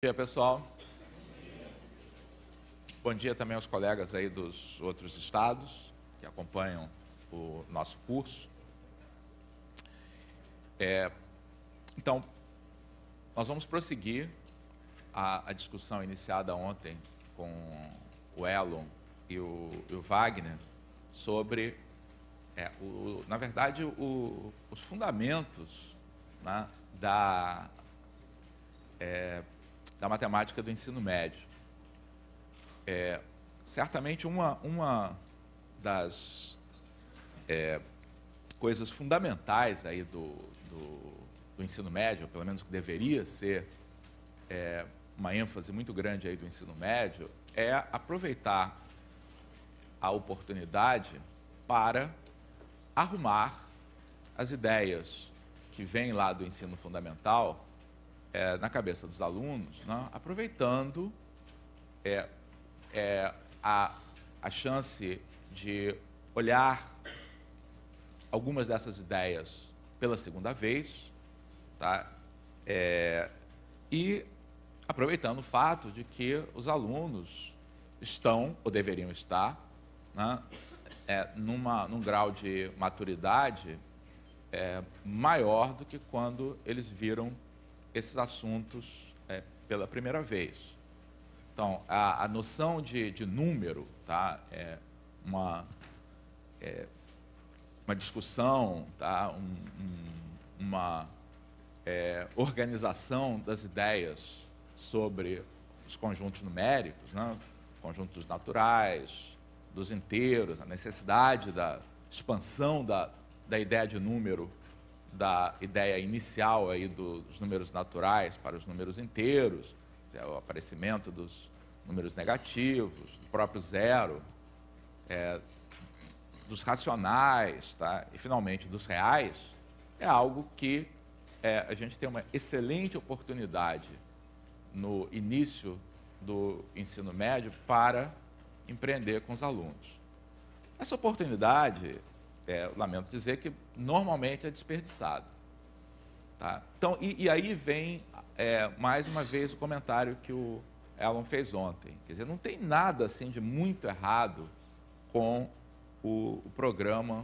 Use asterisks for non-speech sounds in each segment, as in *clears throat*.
Bom dia, pessoal. Bom dia também aos colegas aí dos outros estados que acompanham o nosso curso. É, então, nós vamos prosseguir a, a, discussão iniciada ontem com o Elon e o, e o Wagner sobre, é, o, na verdade, o, os fundamentos né, da. É, da matemática do ensino médio. É, certamente uma, uma das é, coisas fundamentais aí do, do, do, ensino médio, pelo menos que deveria ser é, uma ênfase muito grande aí do ensino médio, é aproveitar a oportunidade para arrumar as ideias que vêm lá do ensino fundamental é, na cabeça dos alunos, né, aproveitando é, é, a, a chance de olhar algumas dessas ideias pela segunda vez, tá? É, e aproveitando o fato de que os alunos estão, ou deveriam estar, né, é, numa, num grau de maturidade é, maior do que quando eles viram esses assuntos é, pela primeira vez. Então, a, a noção de, de, número tá, é uma, é, uma discussão, tá, um, um, uma é, organização das ideias sobre os conjuntos numéricos, né, conjuntos naturais, dos inteiros, a necessidade da expansão da, da ideia de número da ideia inicial aí dos números naturais para os números inteiros, é, o aparecimento dos números negativos, do próprio zero, é, dos racionais, tá? e finalmente dos reais, é algo que é, a gente tem uma excelente oportunidade no início do ensino médio para empreender com os alunos. Essa oportunidade é, lamento dizer que normalmente é desperdiçado. Tá? Então, e, e aí vem é, mais uma vez o comentário que o Elon fez ontem. Quer dizer, não tem nada assim de muito errado com o, o programa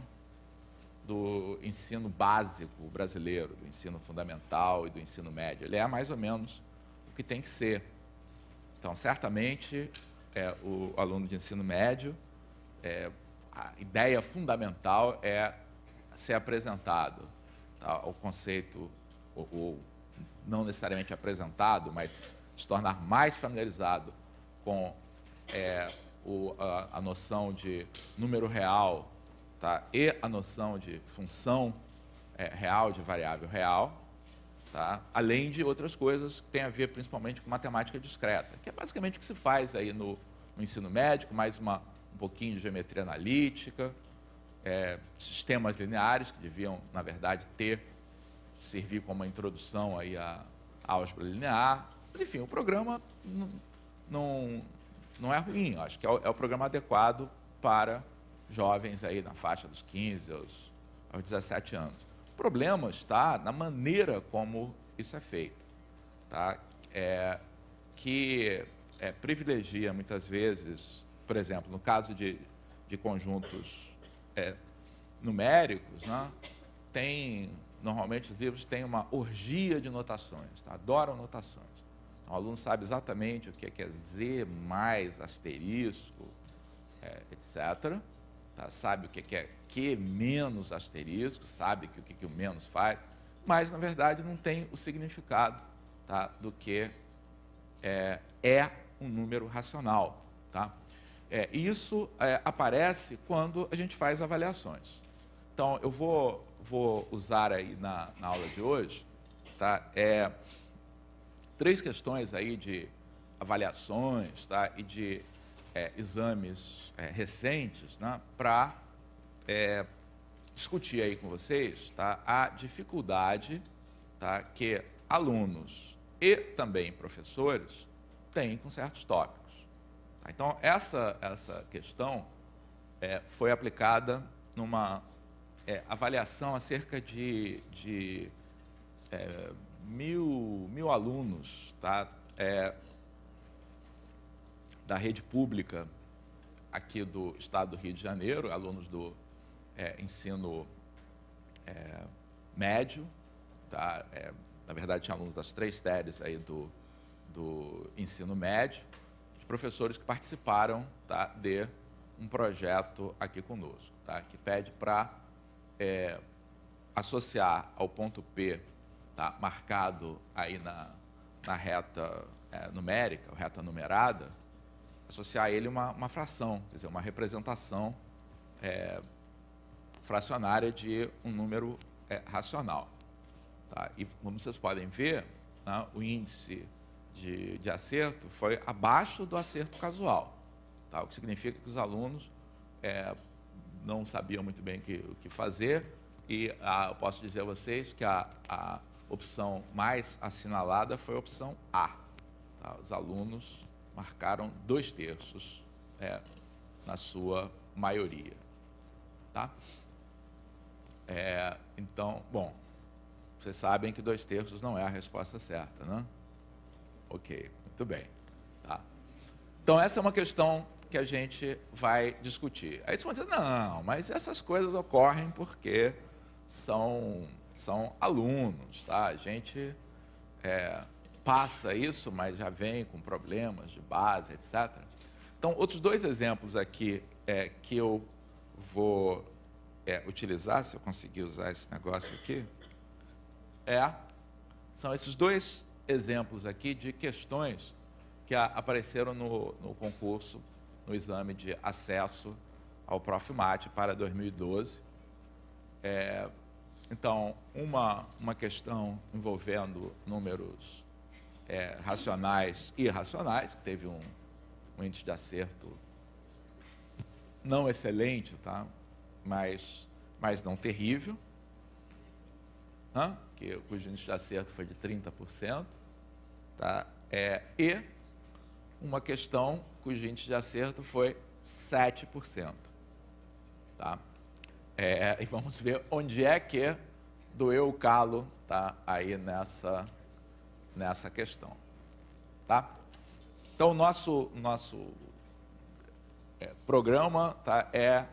do ensino básico brasileiro, do ensino fundamental e do ensino médio. Ele é mais ou menos o que tem que ser. Então, certamente, é, o aluno de ensino médio é, a ideia fundamental é ser apresentado tá? o conceito, ou, ou, não necessariamente apresentado, mas se tornar mais familiarizado com é, o, a, a, noção de número real tá? e a noção de função é, real, de variável real, tá? além de outras coisas que têm a ver principalmente com matemática discreta, que é basicamente o que se faz aí no, no ensino médico, mais uma um pouquinho de geometria analítica, é, sistemas lineares que deviam, na verdade, ter servir como uma introdução aí à álgebra linear. Mas, enfim, o programa não, não, não é ruim. acho que é o, é o, programa adequado para jovens aí na faixa dos 15 aos, aos 17 anos. O problema está na maneira como isso é feito, tá? É, que é, privilegia muitas vezes por exemplo, no caso de, de conjuntos é, numéricos, né, tem, normalmente os livros têm uma orgia de notações, tá? adoram notações. Então, o aluno sabe exatamente o que é, que é Z mais asterisco, é, etc. Tá? Sabe o que é, que é Q menos asterisco, sabe que o que, que o menos faz, mas, na verdade, não tem o significado tá? do que é, é um número racional. Tá? É, isso é, aparece quando a gente faz avaliações. Então, eu vou, vou usar aí na, na aula de hoje tá? é, três questões aí de avaliações tá? e de é, exames é, recentes né? para é, discutir aí com vocês tá? a dificuldade tá? que alunos e também professores têm com certos tópicos. Tá, então, essa, essa questão é, foi aplicada numa é, avaliação a cerca de, de é, mil, mil alunos tá? É, da rede pública aqui do estado do Rio de Janeiro, alunos do é, ensino é, médio, tá? na verdade, tinha alunos das três séries aí do, do ensino médio, professores que participaram tá, de um projeto aqui conosco, tá, que pede para é, associar ao ponto P, tá, marcado aí na, na reta é, numérica, reta numerada, associar a ele uma, uma fração, quer dizer, uma representação é, fracionária de um número é, racional. Tá? E como vocês podem ver, né, o índice de, de acerto foi abaixo do acerto casual, tá? o que significa que os alunos é, não sabiam muito bem o que, o que fazer, e a, eu posso dizer a vocês que a, a opção mais assinalada foi a opção A. Tá? Os alunos marcaram dois terços, é, na sua maioria. Tá? É, então, bom, vocês sabem que dois terços não é a resposta certa, né? ok, muito bem. Tá. Então, essa é uma questão que a gente vai discutir. Aí vocês vão dizer, não, mas essas coisas ocorrem porque são, são alunos, tá? A gente é, passa isso, mas já vem com problemas de base, etc. Então, outros dois exemplos aqui é, que eu vou é, utilizar, se eu conseguir usar esse negócio aqui, é, são esses dois exemplos aqui de questões que a, apareceram no, no, concurso, no exame de acesso ao ProfMat para 2012. É, então, uma, uma questão envolvendo números é, racionais e irracionais, que teve um, um índice de acerto não excelente, tá? mas, mas não terrível, né? que, cujo índice de acerto foi de 30%. Tá? É, e uma questão cujo índice de acerto foi 7%. Tá? É, e vamos ver onde é que doeu o calo tá? aí nessa, nessa questão. Tá? Então, nosso, nosso é, programa tá? é,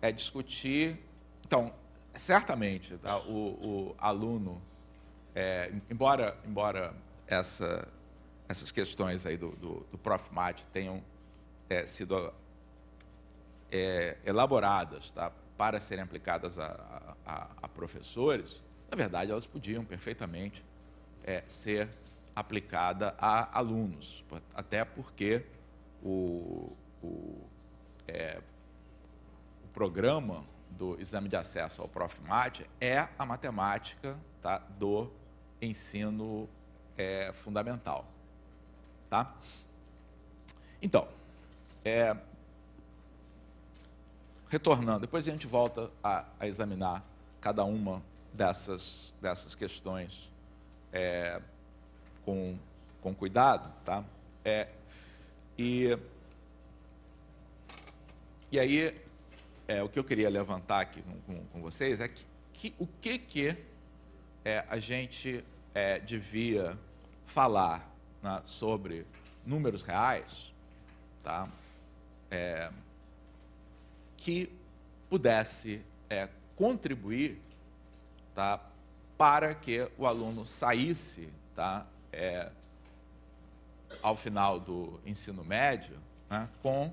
é discutir. Então, certamente, tá? o, o aluno, é, embora, embora essa, essas questões aí do, do, do Prof. Mate tenham é, sido é, elaboradas tá, para serem aplicadas a, a, a, professores, na verdade, elas podiam perfeitamente é, ser aplicadas a alunos, até porque o, o, é, o programa do exame de acesso ao Prof. Mate é a matemática tá, do ensino é fundamental. Tá? Então, é, retornando, depois a gente volta a, a examinar cada uma dessas, dessas questões é, com, com cuidado, tá? É, e, e aí, é, o que eu queria levantar aqui com, com, com vocês é que, que, o que, que é, a gente é, devia falar né, sobre números reais, tá? É, que pudesse é, contribuir tá, para que o aluno saísse tá, é, ao final do ensino médio né, com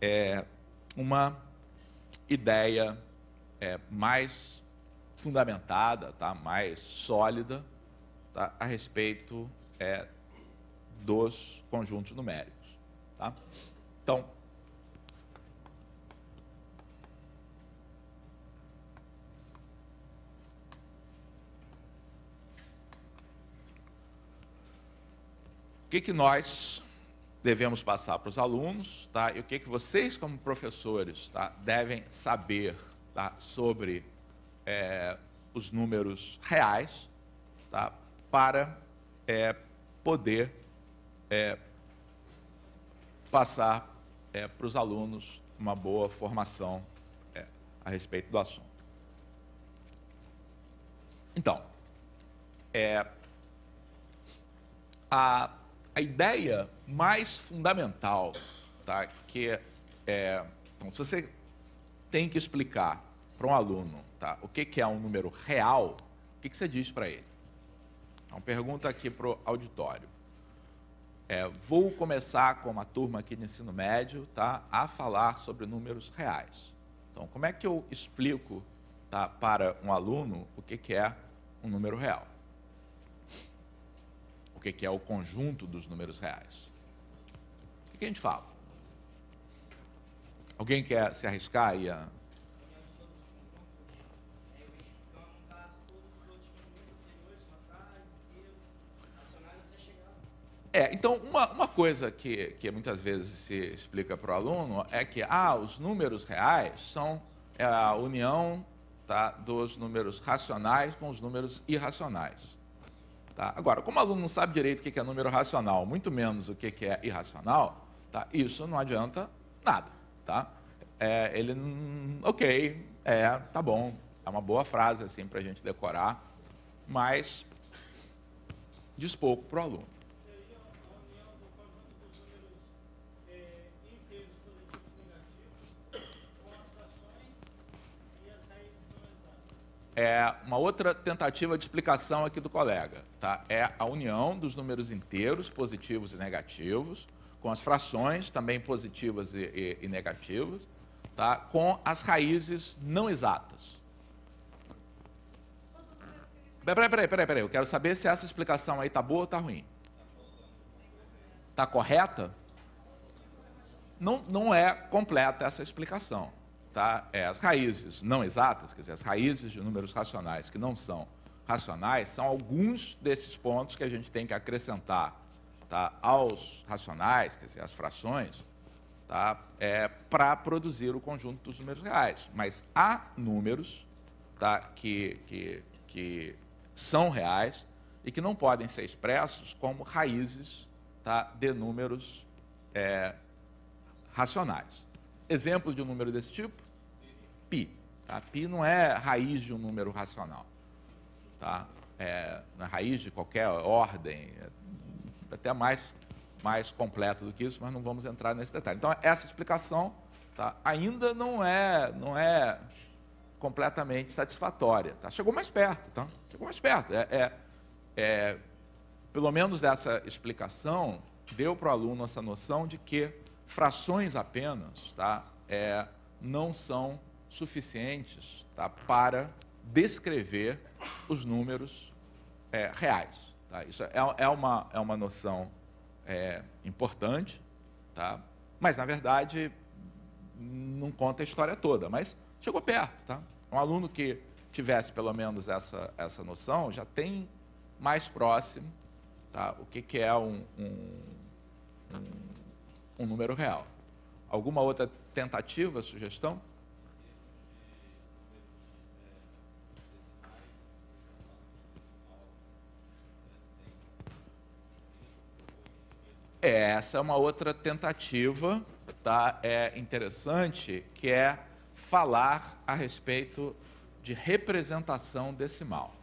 é, uma ideia é, mais fundamentada, tá, mais sólida tá? a respeito é, dos conjuntos numéricos. Tá? Então, o que, que nós devemos passar para os alunos, tá? E o que, que vocês, como professores, tá? devem saber tá? sobre é, os números reais, tá? para é, poder é, passar é, para os alunos uma boa formação é, a respeito do assunto. Então, é, a, a ideia mais fundamental, tá, que é, então, se você tem que explicar para um aluno tá, o que, que é um número real, o que, que você diz para ele? É uma pergunta aqui para o auditório. É, vou começar com uma turma aqui de ensino médio tá, a falar sobre números reais. Então, como é que eu explico tá, para um aluno o que, que é um número real? O que, que é o conjunto dos números reais? O que, que a gente fala? Alguém quer se arriscar aí a É, então, uma, uma coisa que, que muitas vezes se explica para o aluno é que ah, os números reais são é, a união tá, dos números racionais com os números irracionais. Tá? Agora, como o aluno não sabe direito o que é número racional, muito menos o que é irracional, tá? isso não adianta nada. Tá? É, ele, hum, ok, é, tá bom, é uma boa frase assim para a gente decorar, mas diz pouco para o aluno. é uma outra tentativa de explicação aqui do colega, tá? É a união dos números inteiros, positivos e negativos, com as frações, também positivas e, e, e negativas, tá? Com as raízes não exatas. Peraí, peraí, peraí, peraí, eu quero saber se essa explicação aí tá boa ou tá ruim. Tá correta? Não, não é completa essa explicação tá? É, as raízes não exatas, quer dizer, as raízes de números racionais que não são racionais, são alguns desses pontos que a gente tem que acrescentar tá? aos racionais, quer dizer, as frações, tá? é, para produzir o conjunto dos números reais. Mas há números tá? que, que, que são reais e que não podem ser expressos como raízes tá? de números é, racionais exemplo de um número desse tipo? Pi. Tá? Pi não é raiz de um número racional. Tá? É, na é raiz de qualquer ordem, é até mais, mais completo do que isso, mas não vamos entrar nesse detalhe. Então, essa explicação tá? ainda não é, não é completamente satisfatória. Tá? Chegou mais perto, tá? chegou mais perto. É, é, é pelo menos essa explicação deu para o aluno essa noção de que frações apenas tá, é, não são suficientes tá, para descrever os números é, reais. Tá? Isso é, é, uma, é uma noção é, importante, tá? mas, na verdade, não conta a história toda, mas chegou perto. Tá? Um aluno que tivesse pelo menos essa, essa noção já tem mais próximo tá? o que, que é um, um, um um número real. Alguma outra tentativa, sugestão? É, essa é uma outra tentativa, tá? É interessante que é falar a respeito de representação decimal.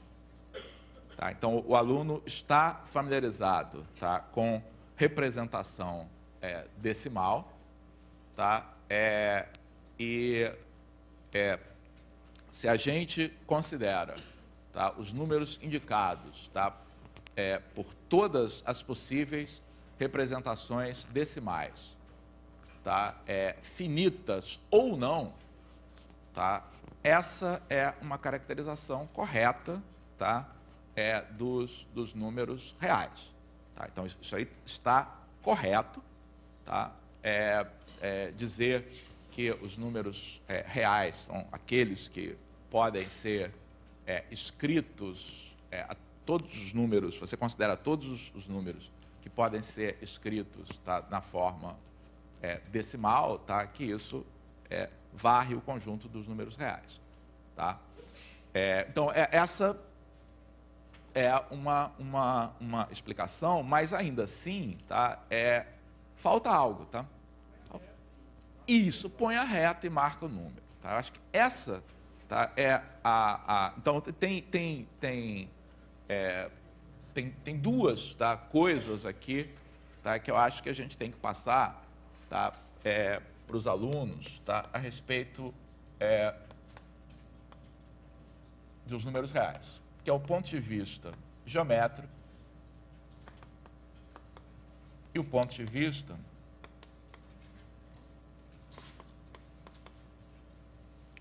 Tá? Então o aluno está familiarizado, tá? Com representação é, decimal, tá? É, e é, se a gente considera tá, os números indicados tá, é, por todas as possíveis representações decimais, tá, é, finitas ou não, tá, essa é uma caracterização correta tá, é, dos, dos números reais. Tá? Então, isso aí está correto, tá? É, é, dizer que os números é, reais são aqueles que podem ser é, escritos, é, todos os números, você considera todos os, os, números que podem ser escritos tá, na forma é, decimal, tá, que isso varre o conjunto dos números reais. Tá? então, essa é uma, uma, uma explicação, mas ainda assim tá, é, Falta algo, tá? Isso, põe a reta e marca o número. Tá? Eu acho que essa tá, é a, a. Então, tem, tem, tem, é, tem, tem duas tá, coisas aqui tá, que eu acho que a gente tem que passar tá, é, para os alunos tá, a respeito é, dos números reais, que é o ponto de vista geométrico e o ponto de vista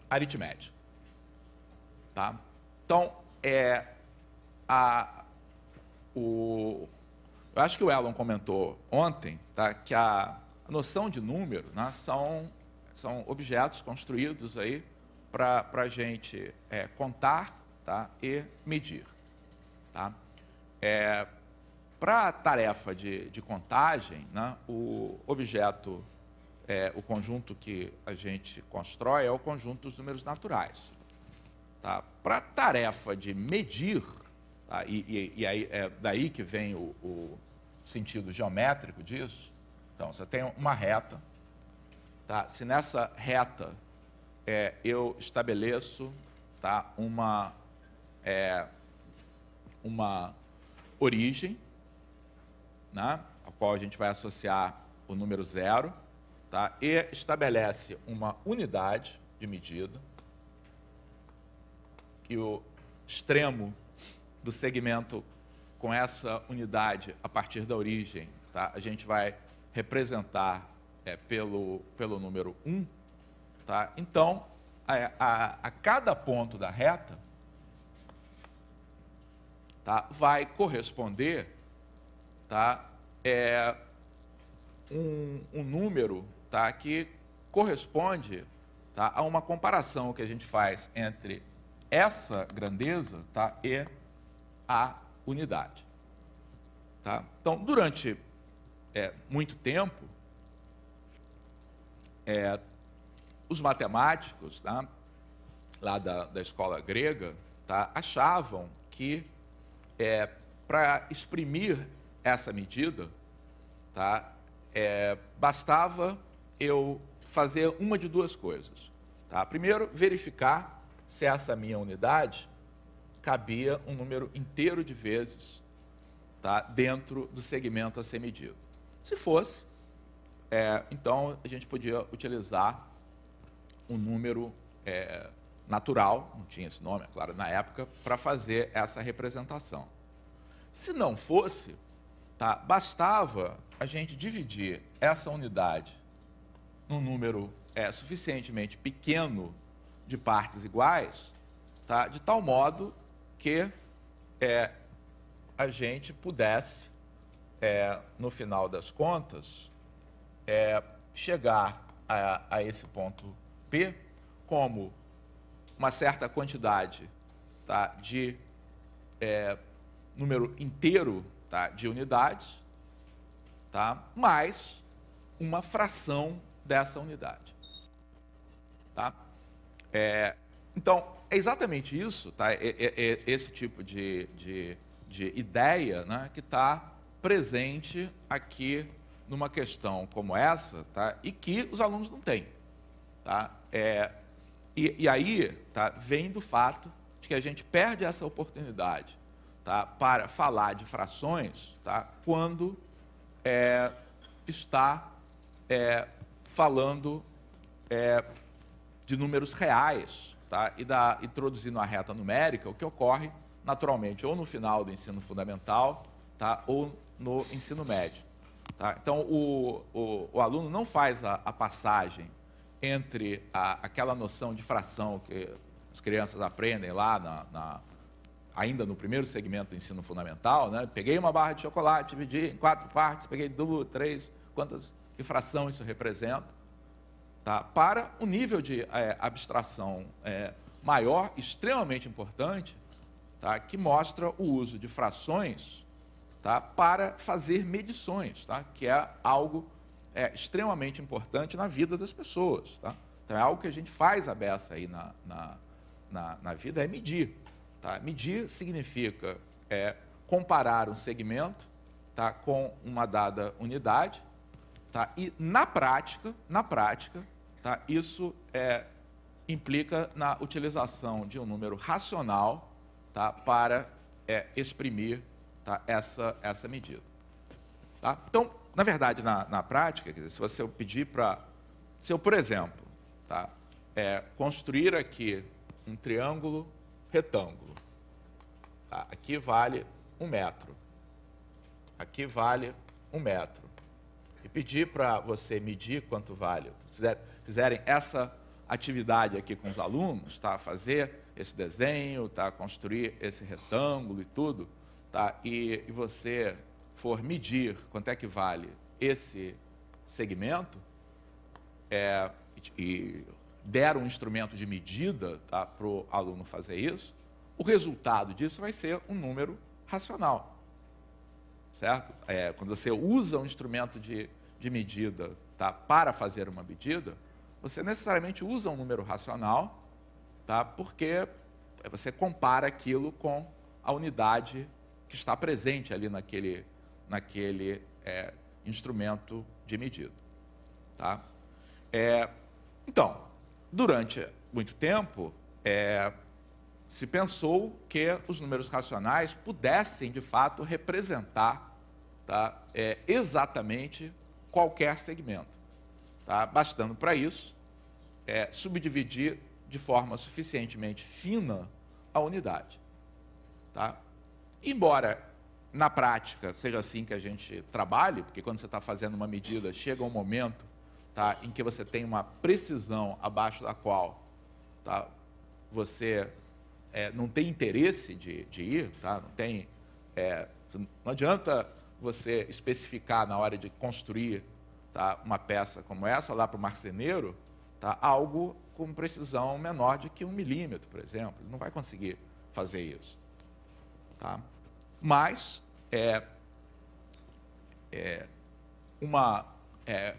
aritmético. Tá? Então, é, a, o, eu acho que o Elon comentou ontem tá, que a, a noção de número né, são, são objetos construídos aí para a gente é, contar tá, e medir. Tá? É, para a tarefa de, de contagem, né, o objeto, é, o conjunto que a gente constrói é o conjunto dos números naturais. Tá? Para a tarefa de medir, tá? e, e, e, aí, é daí que vem o, o sentido geométrico disso, então você tem uma reta, tá? se nessa reta é, eu estabeleço tá, uma, é, uma origem, né, a qual a gente vai associar o número zero, tá, e estabelece uma unidade de medida, que o extremo do segmento com essa unidade a partir da origem, tá, a gente vai representar é, pelo, pelo número 1, um, tá? então, a, a, a cada ponto da reta, tá, vai corresponder tá? é um, um número tá? que corresponde tá? a uma comparação que a gente faz entre essa grandeza tá? e a unidade. Tá? Então, durante é, muito tempo, é, os matemáticos tá? lá da, da escola grega tá? achavam que é, para exprimir essa medida, tá? É, bastava eu fazer uma de duas coisas. Tá? Primeiro, verificar se essa minha unidade cabia um número inteiro de vezes tá? dentro do segmento a ser medido. Se fosse, é, então a gente podia utilizar um número é, natural, não tinha esse nome, é claro, na época, para fazer essa representação. Se não fosse, Tá? Bastava a gente dividir essa unidade num número é, suficientemente pequeno de partes iguais, tá? de tal modo que é, a gente pudesse, é, no final das contas, é, chegar a, a esse ponto P como uma certa quantidade tá, de é, número inteiro tá, de unidades, tá, mais uma fração dessa unidade. Tá? É, então, é exatamente isso, tá? É, é, é esse tipo de, de, de ideia né, que está presente aqui numa questão como essa, tá? e que os alunos não têm. Tá? É, e, e, aí tá? vem do fato de que a gente perde essa oportunidade tá, para falar de frações tá, quando é, está é, falando é, de números reais tá, e da, introduzindo a reta numérica, o que ocorre naturalmente ou no final do ensino fundamental tá, ou no ensino médio. Tá? Então, o, o, o, aluno não faz a, a passagem entre a, aquela noção de fração que as crianças aprendem lá na, na ainda no primeiro segmento do ensino fundamental, né? peguei uma barra de chocolate, dividi em quatro partes, peguei duas, três, quantas, que fração isso representa, tá? para um nível de é, abstração é, maior, extremamente importante, tá? que mostra o uso de frações tá? para fazer medições, tá? que é algo é, extremamente importante na vida das pessoas. Tá? Então, é algo que a gente faz a beça aí na, na, na, na vida, é medir. Tá? Medir significa é, comparar um segmento tá, com uma dada unidade, tá? e na prática, na prática, tá, isso é, implica na utilização de um número racional tá, para é, exprimir tá, essa, essa medida. Tá? Então, na verdade, na, na prática, dizer, se você pedir para. Se eu, por exemplo, tá, é, construir aqui um triângulo retângulo. Tá? Aqui vale um metro. Aqui vale um metro. E pedir para você medir quanto vale. Se fizerem essa atividade aqui com os alunos, tá? Fazer esse desenho, tá? Construir esse retângulo e tudo, tá? E, e você for medir quanto é que vale esse segmento, é, e der um instrumento de medida tá, para o aluno fazer isso, o resultado disso vai ser um número racional. Certo? É, quando você usa um instrumento de, de medida tá, para fazer uma medida, você necessariamente usa um número racional, tá, porque você compara aquilo com a unidade que está presente ali naquele, naquele é, instrumento de medida. Tá? É, então, Durante muito tempo, é, se pensou que os números racionais pudessem, de fato, representar tá, é, exatamente qualquer segmento. Tá? Bastando para isso é, subdividir de forma suficientemente fina a unidade. Tá? Embora na prática seja assim que a gente trabalhe, porque quando você está fazendo uma medida, chega um momento tá, em que você tem uma precisão abaixo da qual tá, você é, não tem interesse de, de ir, tá, não, tem, é, não adianta você especificar na hora de construir tá, uma peça como essa lá para o marceneiro tá, algo com precisão menor de que um milímetro, por exemplo. Ele não vai conseguir fazer isso. Tá? Mas é, é uma, é,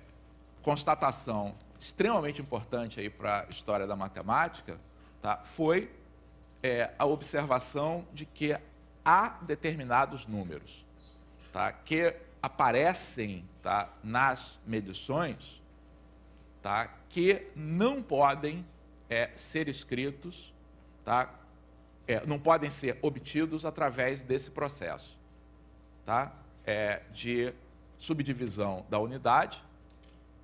constatação extremamente importante aí para a história da matemática, tá? Foi é, a observação de que há determinados números, tá? Que aparecem, tá? Nas medições, tá? Que não podem é, ser escritos, tá? É, não podem ser obtidos através desse processo, tá? É, de subdivisão da unidade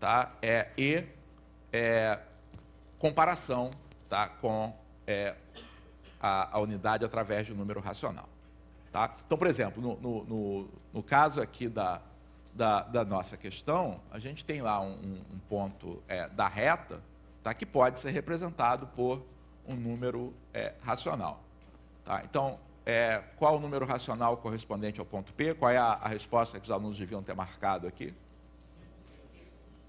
tá? É, e é, comparação tá? com é, a, a, unidade através de número racional. Tá? Então, por exemplo, no, no, no, no caso aqui da, da, da, nossa questão, a gente tem lá um, um ponto é, da reta tá? que pode ser representado por um número é, racional. Tá? Então, é, qual o número racional correspondente ao ponto P? Qual é a, a resposta que os alunos deviam ter marcado aqui?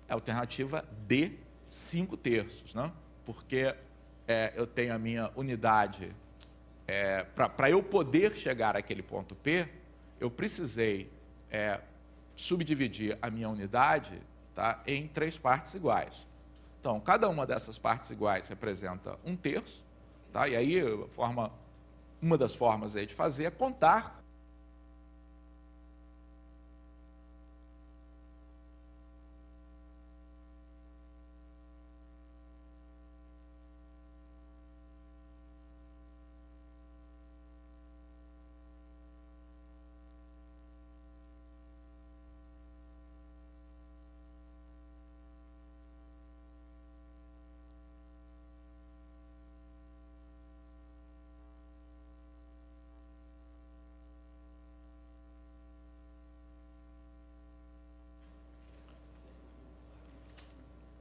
é a alternativa D, 5 terços, né? porque é, eu tenho a minha unidade. É, Para eu poder chegar àquele ponto P, eu precisei é, subdividir a minha unidade tá, em três partes iguais. Então, cada uma dessas partes iguais representa um terço, tá? e aí forma, uma das formas aí de fazer é contar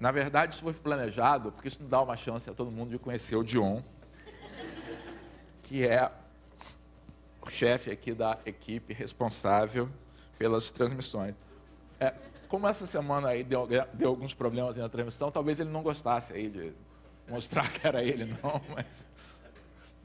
Na verdade, isso foi planejado, porque isso não dá uma chance a todo mundo de conhecer o Dion, que é o chefe aqui da equipe responsável pelas transmissões. É, como essa semana aí deu, deu, alguns problemas na transmissão, talvez ele não gostasse aí de mostrar que era ele, não, *laughs* mas...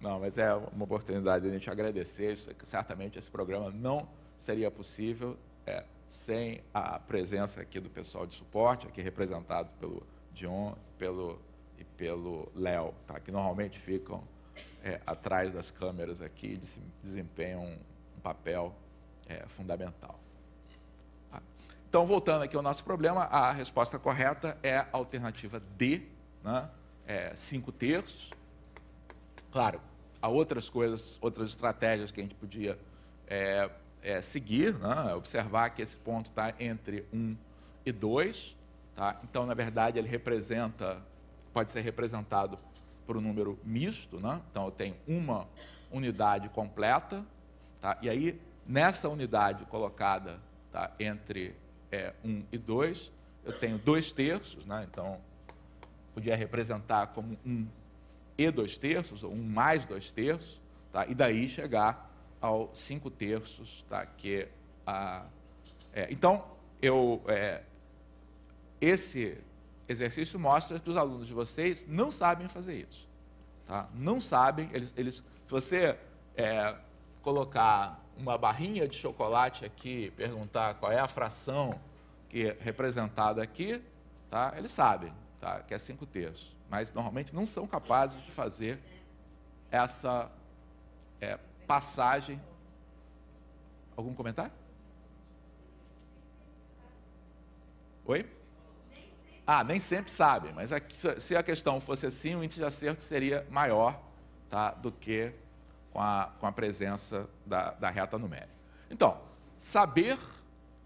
Não, mas é uma oportunidade de a gente agradecer. Isso, certamente esse programa não seria possível é, sem a presença aqui do pessoal de suporte, aqui representado pelo Dion pelo, e pelo Léo, tá? que normalmente ficam é, atrás das câmeras aqui e desempenham um, um papel é, fundamental. Tá? Então, voltando aqui ao nosso problema, a resposta correta é a alternativa D, né? é, cinco terços. Claro, há outras coisas, outras estratégias que a gente podia é, é, seguir, né? observar que esse ponto está entre 1 e 2. Tá? Então, na verdade, ele representa, pode ser representado por um número misto. Né? Então, eu tenho uma unidade completa, tá? e aí, nessa unidade colocada tá? entre é, 1 e 2, eu tenho dois terços, né? então, podia representar como 1 e 2 terços, ou 1 mais 2 terços, tá? e daí chegar ao cinco terços, tá? Que a, é, então eu é, esse exercício mostra que os alunos de vocês não sabem fazer isso, tá? Não sabem, eles, eles se você é, colocar uma barrinha de chocolate aqui, perguntar qual é a fração que é representada aqui, tá? Eles sabem, tá? Que é cinco terços, mas normalmente não são capazes de fazer essa é, passagem. Algum comentário? Oi? Ah, nem sempre sabem, mas aqui, se a questão fosse assim, o índice de acerto seria maior tá, do que com a, com a presença da, da reta numérica. Então, saber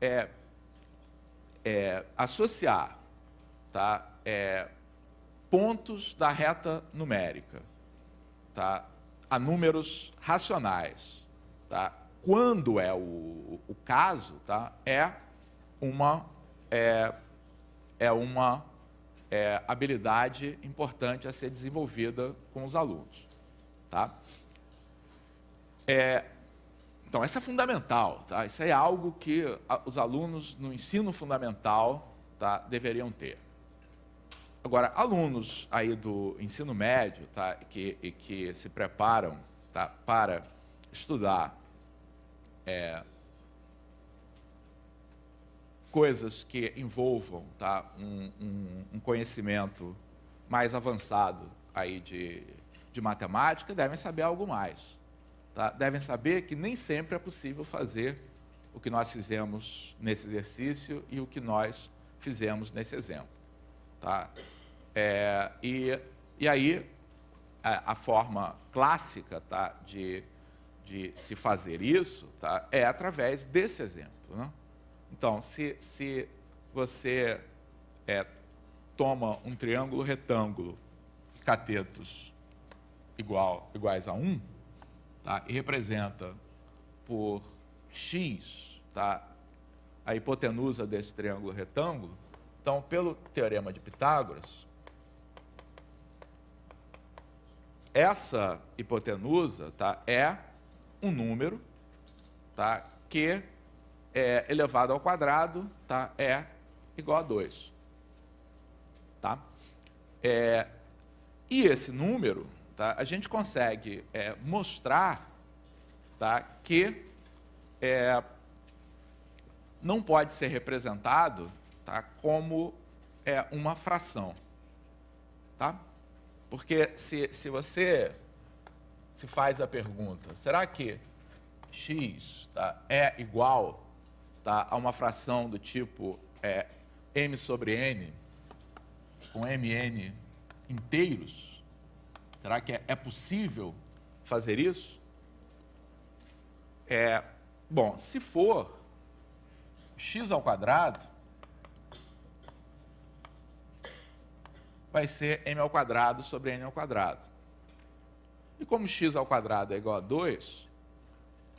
é, é, associar tá, é, pontos da reta numérica tá, a números racionais. Tá? Quando é o, o caso, tá? é uma, é, é uma é, habilidade importante a ser desenvolvida com os alunos. Tá? É, então, essa é fundamental. Tá? Isso é algo que os alunos no ensino fundamental tá, deveriam ter. Agora, alunos aí do ensino médio, tá, que, que se preparam, tá, para estudar é, coisas que envolvam, tá, um, um, um conhecimento mais avançado aí de, de matemática, devem saber algo mais, tá? Devem saber que nem sempre é possível fazer o que nós fizemos nesse exercício e o que nós fizemos nesse exemplo, tá? É, e, e aí, a, a, forma clássica tá, de, de se fazer isso tá, é através desse exemplo. Né? Então, se, se você é, toma um triângulo retângulo e catetos igual, iguais a 1, tá, e representa por x tá, a hipotenusa desse triângulo retângulo, então, pelo teorema de Pitágoras, essa hipotenusa tá, é um número tá, que é elevado ao quadrado tá, é igual a 2. Tá? É, e esse número, tá, a gente consegue é, mostrar tá, que é, não pode ser representado tá, como é, uma fração. Tá? Porque se, se você se faz a pergunta, será que x tá, é igual tá, a uma fração do tipo é, m sobre n, com mn inteiros? Será que é, é possível fazer isso? É, bom, se for x ao quadrado, vai ser m ao quadrado sobre n ao quadrado. E como x ao quadrado é igual a 2,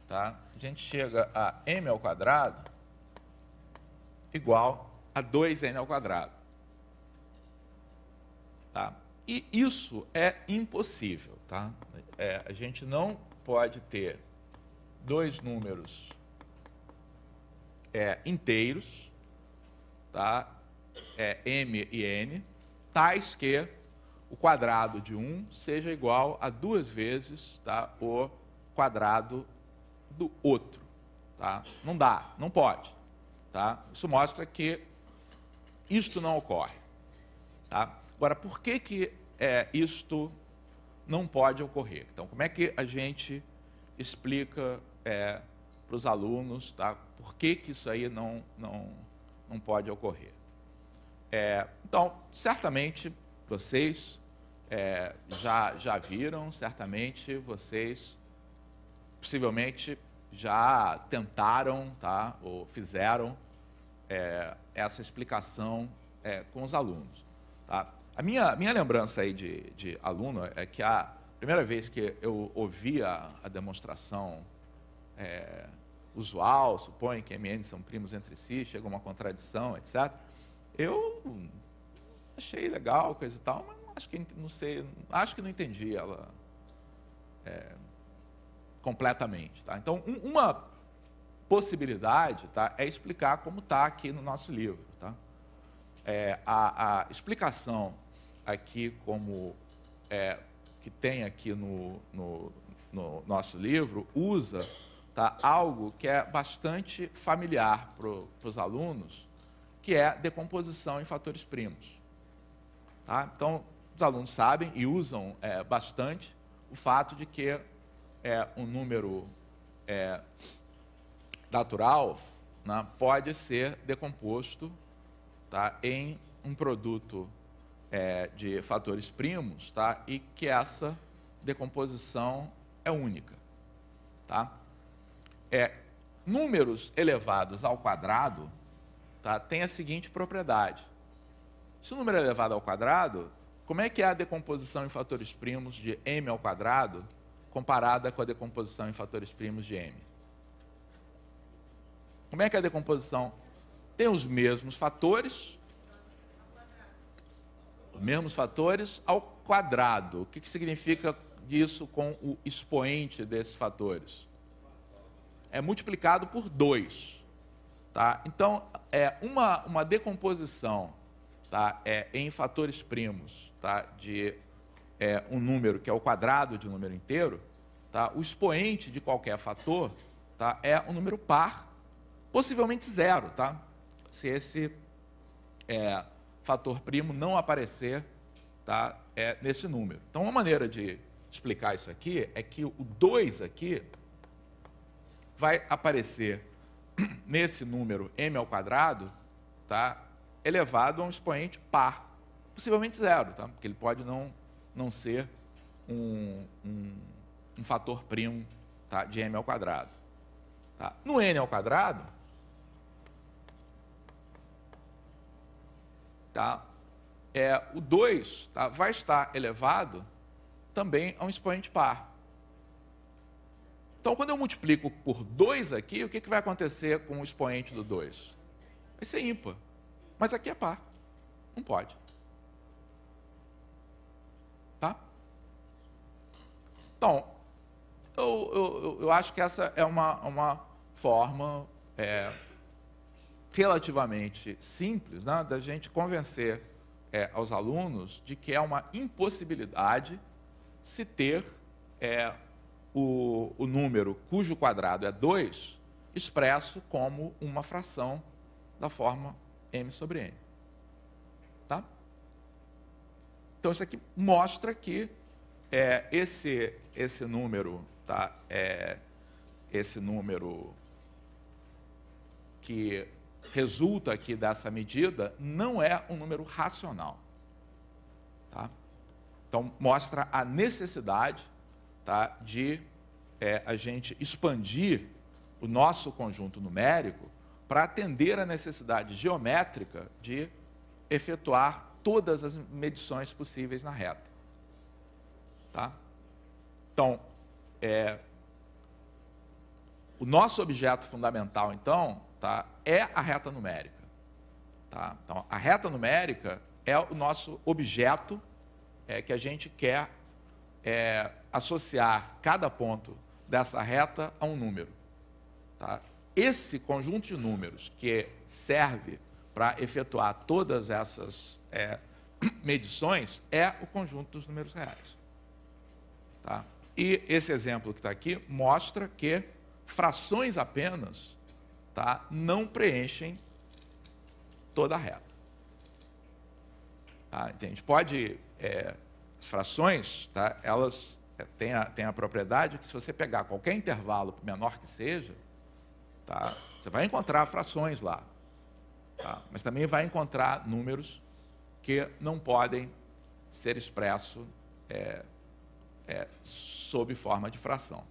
tá? a gente chega a m ao quadrado igual a 2n ao quadrado. Tá? E isso é impossível. Tá? É, a gente não pode ter dois números é, inteiros, tá? é, m e n, tais que o quadrado de 1 seja igual a duas vezes tá, o quadrado do outro. Tá? Não dá, não pode. Tá? Isso mostra que isto não ocorre. Tá? Agora, por que, que é, isto não pode ocorrer? Então, como é que a gente explica é, para os alunos tá? por que, que isso aí não, não, não pode ocorrer? É, então, certamente vocês é, já, já viram, certamente vocês possivelmente já tentaram, tá? Ou fizeram é, essa explicação é, com os alunos. Tá? A minha, minha lembrança aí de, de aluno é que a primeira vez que eu ouvi a, a demonstração é, usual, supõe que MN são primos entre si, chega uma contradição, etc., eu achei legal, coisa e tal, mas acho que não sei, acho que não entendi ela é, completamente. Tá? Então, um, uma possibilidade tá, é explicar como está aqui no nosso livro. Tá? É, a, a, explicação aqui como é, que tem aqui no, no, no nosso livro usa tá, algo que é bastante familiar para os alunos, que é decomposição em fatores primos. Tá? Então, os alunos sabem e usam é, bastante o fato de que é, um número é, natural né, pode ser decomposto tá, em um produto é, de fatores primos tá, e que essa decomposição é única. Tá? É, números elevados ao quadrado tá, têm a seguinte propriedade. Se o número é elevado ao quadrado, como é que é a decomposição em fatores primos de m ao quadrado comparada com a decomposição em fatores primos de m? Como é que é a decomposição tem os mesmos fatores, os mesmos fatores ao quadrado. O que, que significa isso com o expoente desses fatores? É multiplicado por 2. Tá? Então, é uma, uma decomposição tá? é, em fatores primos tá? de é, um número que é o quadrado de um número inteiro, tá? o expoente de qualquer fator tá? é um número par, possivelmente zero, tá? se esse é, fator primo não aparecer tá? é, nesse número. Então, uma maneira de explicar isso aqui é que o 2 aqui vai aparecer *clears throat* nesse número m ao quadrado, tá? elevado a um expoente par, possivelmente zero, tá? porque ele pode não, não ser um, um, um fator primo tá? de m ao quadrado. Tá? No n ao quadrado, tá? é, o 2 tá? vai estar elevado também a um expoente par. Então, quando eu multiplico por 2 aqui, o que, que vai acontecer com o expoente do 2? Vai ser ímpar. Mas aqui é par. Não pode. Tá? Então, eu, eu, eu acho que essa é uma, uma forma é, relativamente simples né, da gente convencer é, aos alunos de que é uma impossibilidade se ter é, o, o número cujo quadrado é 2 expresso como uma fração da forma m sobre n. Tá? Então, isso aqui mostra que é, esse, esse número, tá? É, esse número que resulta aqui dessa medida não é um número racional. Tá? Então, mostra a necessidade tá, de é, a gente expandir o nosso conjunto numérico para atender à necessidade geométrica de efetuar todas as medições possíveis na reta. Tá? Então, é, o nosso objeto fundamental, então, tá, é a reta numérica. Tá? Então, a reta numérica é o nosso objeto é, que a gente quer é, associar cada ponto dessa reta a um número. Tá? Esse conjunto de números que serve para efetuar todas essas é, *clears throat* medições é o conjunto dos números reais. Tá? E esse exemplo que está aqui mostra que frações apenas tá, não preenchem toda a reta. Tá? Então, a gente pode. É, as frações, tá, elas é, têm a, têm a propriedade que, se você pegar qualquer intervalo, por menor que seja, Tá? Você vai encontrar frações lá, tá? mas também vai encontrar números que não podem ser expressos é, é, sob forma de fração.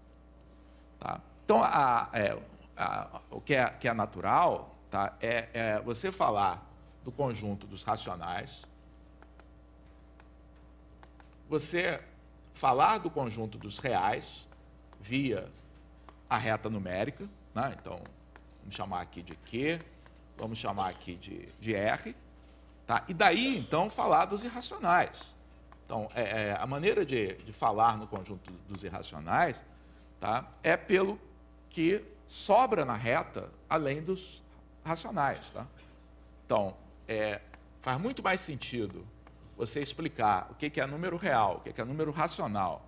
Tá? Então, a, é, a, o que é, que é natural tá? é, é você falar do conjunto dos racionais, você falar do conjunto dos reais via a reta numérica, né? Então, vamos chamar aqui de Q, vamos chamar aqui de, de R. Tá? E daí, então, falar dos irracionais. Então, é, é, a maneira de, de falar no conjunto dos irracionais tá? é pelo que sobra na reta, além dos racionais. Tá? Então, é, faz muito mais sentido você explicar o que é número real, o que é número racional,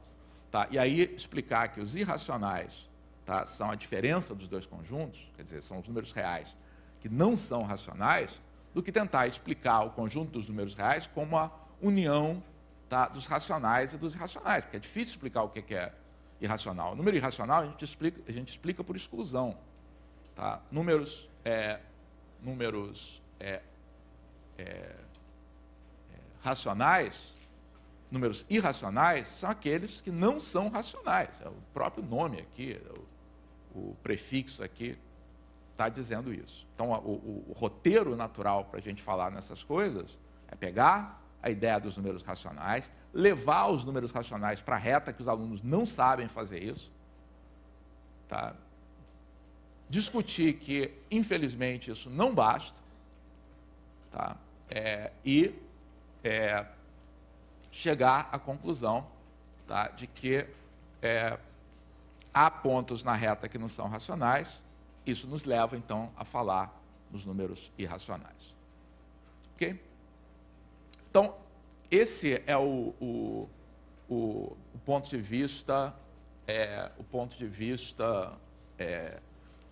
tá? e aí explicar que os irracionais tá? são a diferença dos dois conjuntos, quer dizer, são os números reais que não são racionais, do que tentar explicar o conjunto dos números reais como a união tá, dos racionais e dos irracionais, porque é difícil explicar o que é irracional. O número irracional a gente explica, a gente explica por exclusão. Tá? Números, é, números é, é, é racionais, números irracionais, são aqueles que não são racionais. É o próprio nome aqui, é o prefixo aqui está dizendo isso. Então, o, o, o roteiro natural para a gente falar nessas coisas é pegar a ideia dos números racionais, levar os números racionais para a reta, que os alunos não sabem fazer isso. Tá? Discutir que, infelizmente, isso não basta. Tá? É, e é, chegar à conclusão tá? de que é, há pontos na reta que não são racionais, isso nos leva então a falar nos números irracionais. Ok? Então, esse é o, o, o, o ponto de vista, é, o ponto de vista é,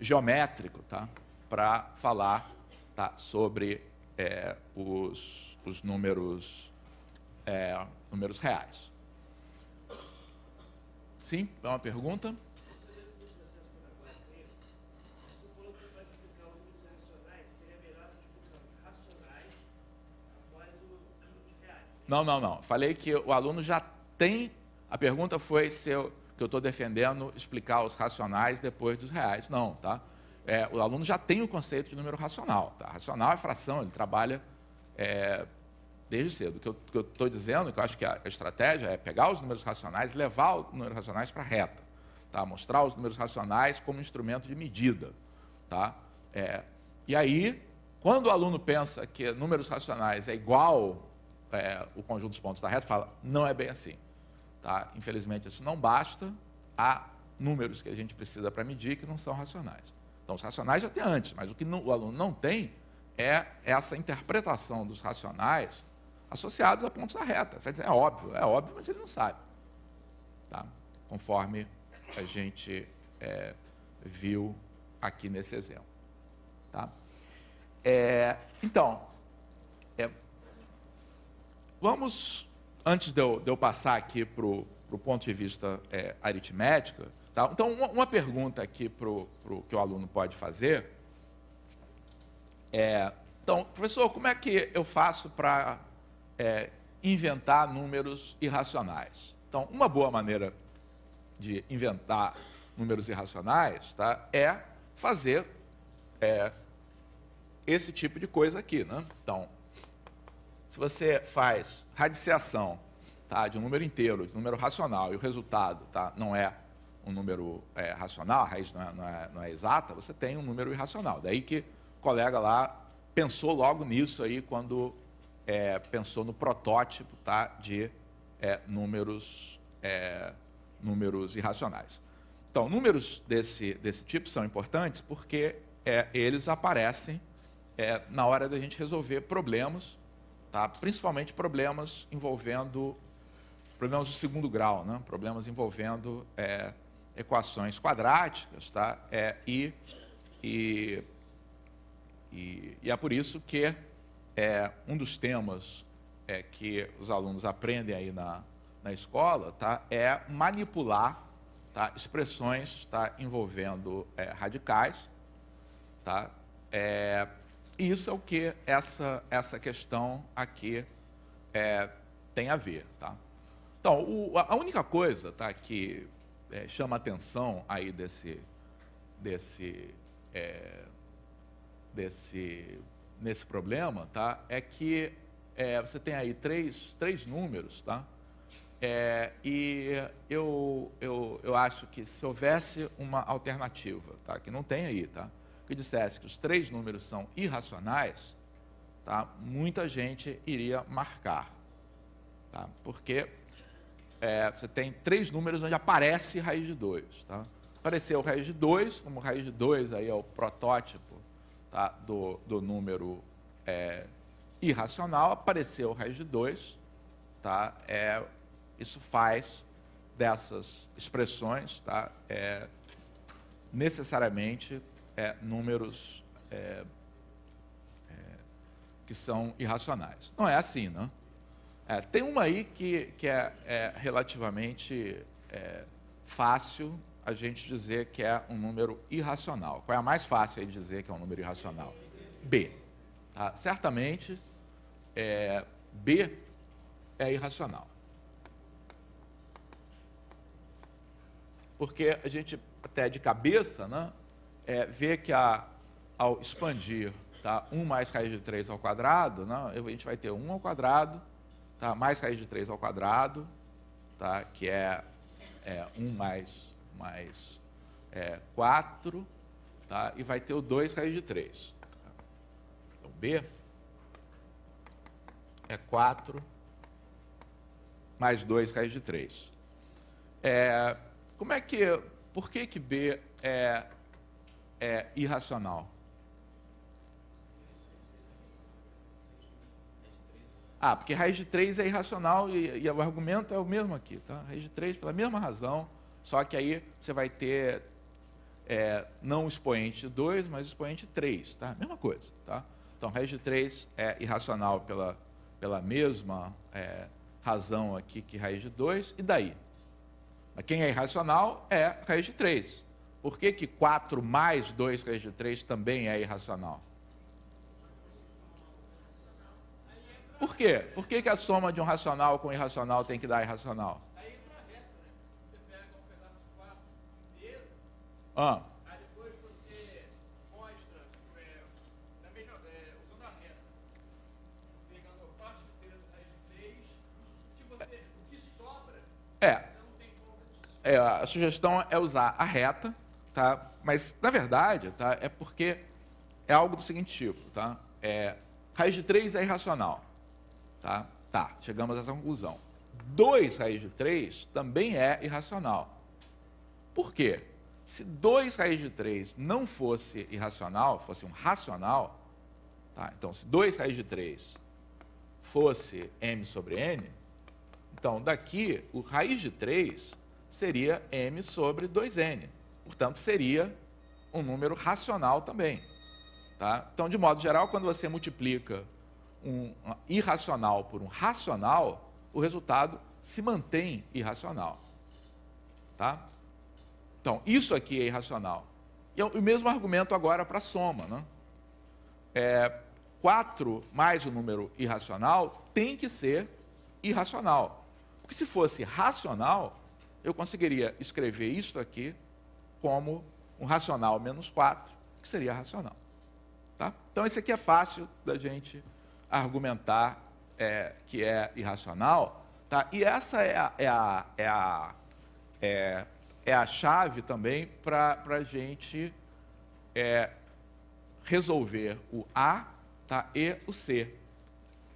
geométrico, tá? Para falar tá, sobre é, os, os números, é, números reais. Sim, é uma pergunta? Não, não, não. Falei que o aluno já tem. A pergunta foi se eu, que eu estou defendendo explicar os racionais depois dos reais. Não, tá? É, o aluno já tem o conceito de número racional. Tá? Racional é fração, ele trabalha é, desde cedo. O que eu estou dizendo, que eu acho que a estratégia é pegar os números racionais, levar os números racionais para a reta. Tá? Mostrar os números racionais como instrumento de medida. Tá? É, e aí, quando o aluno pensa que números racionais é igual é, o conjunto dos pontos da reta, fala, não é bem assim. Tá? Infelizmente, isso não basta. Há números que a gente precisa para medir que não são racionais. Então, os racionais já tem antes, mas o que não, o aluno não tem é essa interpretação dos racionais associados a pontos da reta. Quer dizer, é óbvio, é óbvio, mas ele não sabe. Tá? Conforme a gente é, viu aqui nesse exemplo. Tá? É, então, Vamos, antes de eu, de eu passar aqui para o ponto de vista é, aritmética, tá? então uma, uma, pergunta aqui pro, pro, que o aluno pode fazer é, então, professor, como é que eu faço para é, inventar números irracionais? Então, uma boa maneira de inventar números irracionais tá, é fazer é, esse tipo de coisa aqui. Né? Então, se você faz radiciação tá, de um número inteiro, de um número racional, e o resultado tá, não é um número é, racional, a raiz não é, não, é, não é, exata, você tem um número irracional. Daí que o colega lá pensou logo nisso aí quando é, pensou no protótipo tá, de é, números, é, números irracionais. Então, números desse, desse tipo são importantes porque eles aparecem na hora da gente resolver problemas tá? principalmente problemas envolvendo problemas do segundo grau, né? problemas envolvendo é, equações quadráticas, tá? É, e, e, e, e, é por isso que é, um dos temas é, que os alunos aprendem aí na, na escola tá? é manipular tá? expressões tá? envolvendo é, radicais, tá? É, e isso é o que essa, essa questão aqui é, tem a ver. Tá? Então, o, a única coisa tá, que é, chama atenção aí desse, desse, é, desse, nesse problema tá, é que é, você tem aí três, três números, tá? É, e eu, eu, eu acho que se houvesse uma alternativa, tá? que não tem aí, tá? e dissesse que os três números são irracionais, tá? muita gente iria marcar. Tá? Porque é, você tem três números onde aparece raiz de 2. Tá? Apareceu raiz de 2, como raiz de 2 aí é o protótipo tá? do, do número é, irracional, apareceu raiz de 2. Tá? É, isso faz dessas expressões tá? é, necessariamente é, números é, é, que são irracionais. Não é assim, não? Né? É, tem uma aí que, que é, é relativamente é, fácil a gente dizer que é um número irracional. Qual é a mais fácil de dizer que é um número irracional? B. Tá? Certamente, B é irracional. Porque a gente até de cabeça, né, é, vê que a, ao expandir tá, 1 mais raiz de 3 ao quadrado, não, a gente vai ter 1 ao quadrado, tá, mais raiz de 3 ao quadrado, tá, que é, é 1 mais, mais é, 4, tá, e vai ter o 2 raiz de 3. Então, B é 4 mais 2 raiz de 3. É, como é que, por que que B é é irracional? Ah, porque raiz de 3 é irracional e, e, o argumento é o mesmo aqui, tá? Raiz de 3 pela mesma razão, só que aí você vai ter é, não expoente 2, mas o expoente 3, tá? Mesma coisa, tá? Então, raiz de 3 é irracional pela, pela mesma é, razão aqui que raiz de 2, e daí? quem é irracional é raiz de 3. Por que, que 4 mais 2 raiz de 3 também é irracional? Por quê? Por que, que a soma de um racional com um irracional tem que dar irracional? Aí entra a reta, né? Você pega um pedaço 4 dele, ah. aí depois você mostra, é, na mesma, é, usando a reta, pegando a parte inteira do raiz de 3, que você, o que sobra, é. não tem como... É, a sugestão é usar a reta, tá? Mas, na verdade, tá? é porque é algo do seguinte tipo, tá? É, raiz de 3 é irracional, tá? Tá, chegamos a essa conclusão. 2 raiz de 3 também é irracional. Por quê? Se 2 raiz de 3 não fosse irracional, fosse um racional, tá? então se 2 raiz de 3 fosse m sobre n, então daqui o raiz de 3 seria m sobre 2n. Portanto, seria um número racional também. Tá? Então, de modo geral, quando você multiplica um irracional por um racional, o resultado se mantém irracional. Tá? Então, isso aqui é irracional. E é o mesmo argumento agora para a soma. Né? É, 4 mais o um número irracional tem que ser irracional. Porque se fosse racional, eu conseguiria escrever isso aqui como um racional menos 4, que seria racional. Tá? Então, esse aqui é fácil da gente argumentar é, que é irracional. Tá? E essa é a, é a, é a, é, é a chave também para a gente é, resolver o A tá? e o C.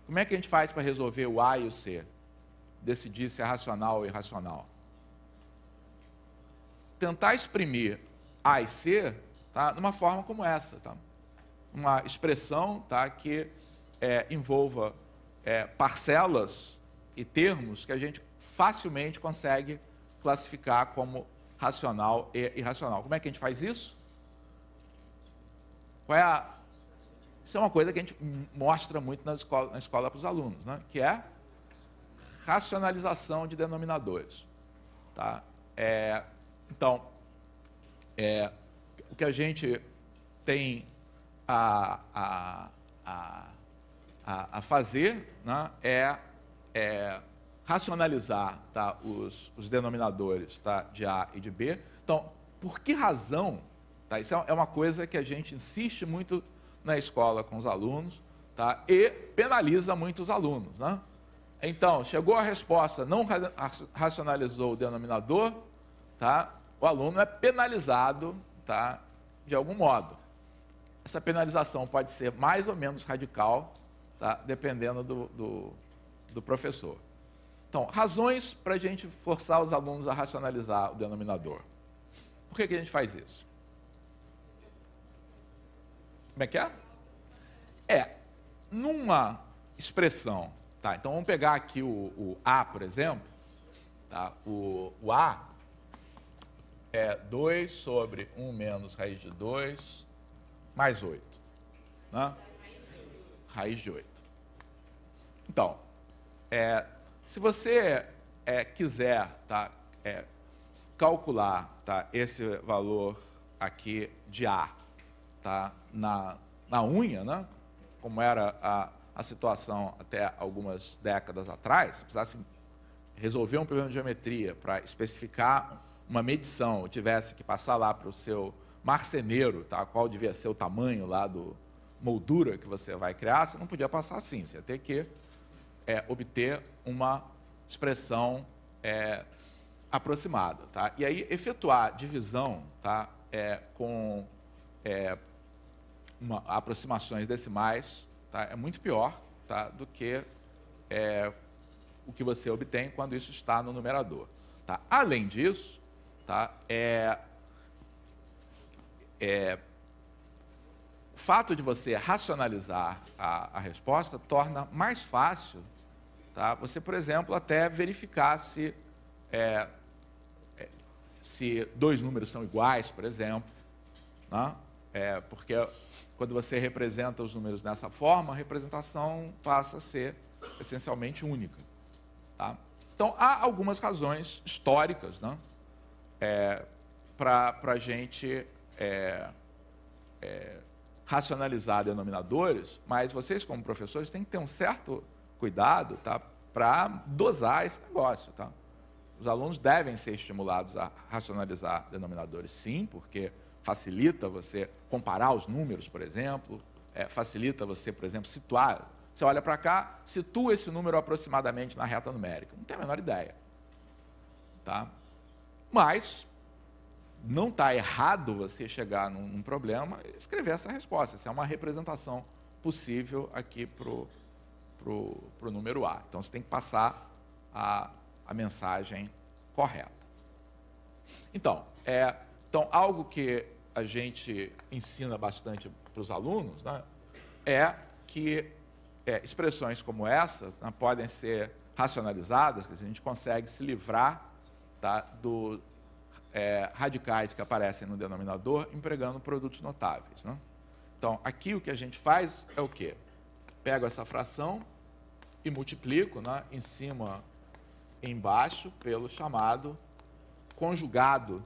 Como é que a gente faz para resolver o A e o C? Decidir se é racional ou irracional tentar exprimir A e C tá, numa forma como essa. Tá? Uma expressão tá, que é, envolva é, parcelas e termos que a gente facilmente consegue classificar como racional e irracional. Como é que a gente faz isso? Qual é a... Isso é uma coisa que a gente mostra muito na escola, na escola para os alunos, né? que é racionalização de denominadores. Tá? É, então, é, o que a gente tem a, a, a, a fazer né, é, é, racionalizar tá, os, os denominadores tá, de A e de B. Então, por que razão? Tá, isso é, é uma coisa que a gente insiste muito na escola com os alunos tá, e penaliza muito os alunos. Né? Então, chegou a resposta, não racionalizou o denominador, tá? o aluno é penalizado tá, de algum modo. Essa penalização pode ser mais ou menos radical, tá, dependendo do, do, do professor. Então, razões para a gente forçar os alunos a racionalizar o denominador. Por que, que a gente faz isso? Como é que é? É, numa expressão, tá? Então vamos pegar aqui o, o A, por exemplo. Tá? O, o A é 2 sobre 1 menos raiz de 2, mais 8. Né? Raiz de 8. Então, é, se você é, quiser tá, é, calcular tá, esse valor aqui de A tá, na, na unha, né? como era a, a situação até algumas décadas atrás, se precisasse resolver um problema de geometria para especificar uma medição, tivesse que passar lá para o seu marceneiro, tá? qual devia ser o tamanho lá do moldura que você vai criar, você não podia passar assim, você ia ter que é, obter uma expressão é, aproximada. Tá? E aí, efetuar divisão tá? É, com é, uma, aproximações decimais tá? é muito pior tá? do que é, o que você obtém quando isso está no numerador. Tá? Além disso, Tá? É, é, o fato de você racionalizar a, a resposta torna mais fácil tá? você, por exemplo, até verificar se, é, é, se dois números são iguais, por exemplo. Né? É, porque quando você representa os números dessa forma, a representação passa a ser essencialmente única. Tá? Então, há algumas razões históricas, né? é, para a gente é, é, racionalizar denominadores, mas vocês, como professores, têm que ter um certo cuidado tá, para dosar esse negócio. Tá? Os alunos devem ser estimulados a racionalizar denominadores, sim, porque facilita você comparar os números, por exemplo, é, facilita você, por exemplo, situar. Você olha para cá, situa esse número aproximadamente na reta numérica. Não tem a menor ideia. Tá? Mas não está errado você chegar num, num, problema e escrever essa resposta. Isso é uma representação possível aqui para o número A. Então você tem que passar a, a mensagem correta. Então, é, então, algo que a gente ensina bastante para os alunos né, é que é, expressões como essas né, podem ser racionalizadas, que a gente consegue se livrar tá? do, é, radicais que aparecem no denominador empregando produtos notáveis. Né? Então, aqui o que a gente faz é o quê? Pego essa fração e multiplico né, em cima e embaixo pelo chamado conjugado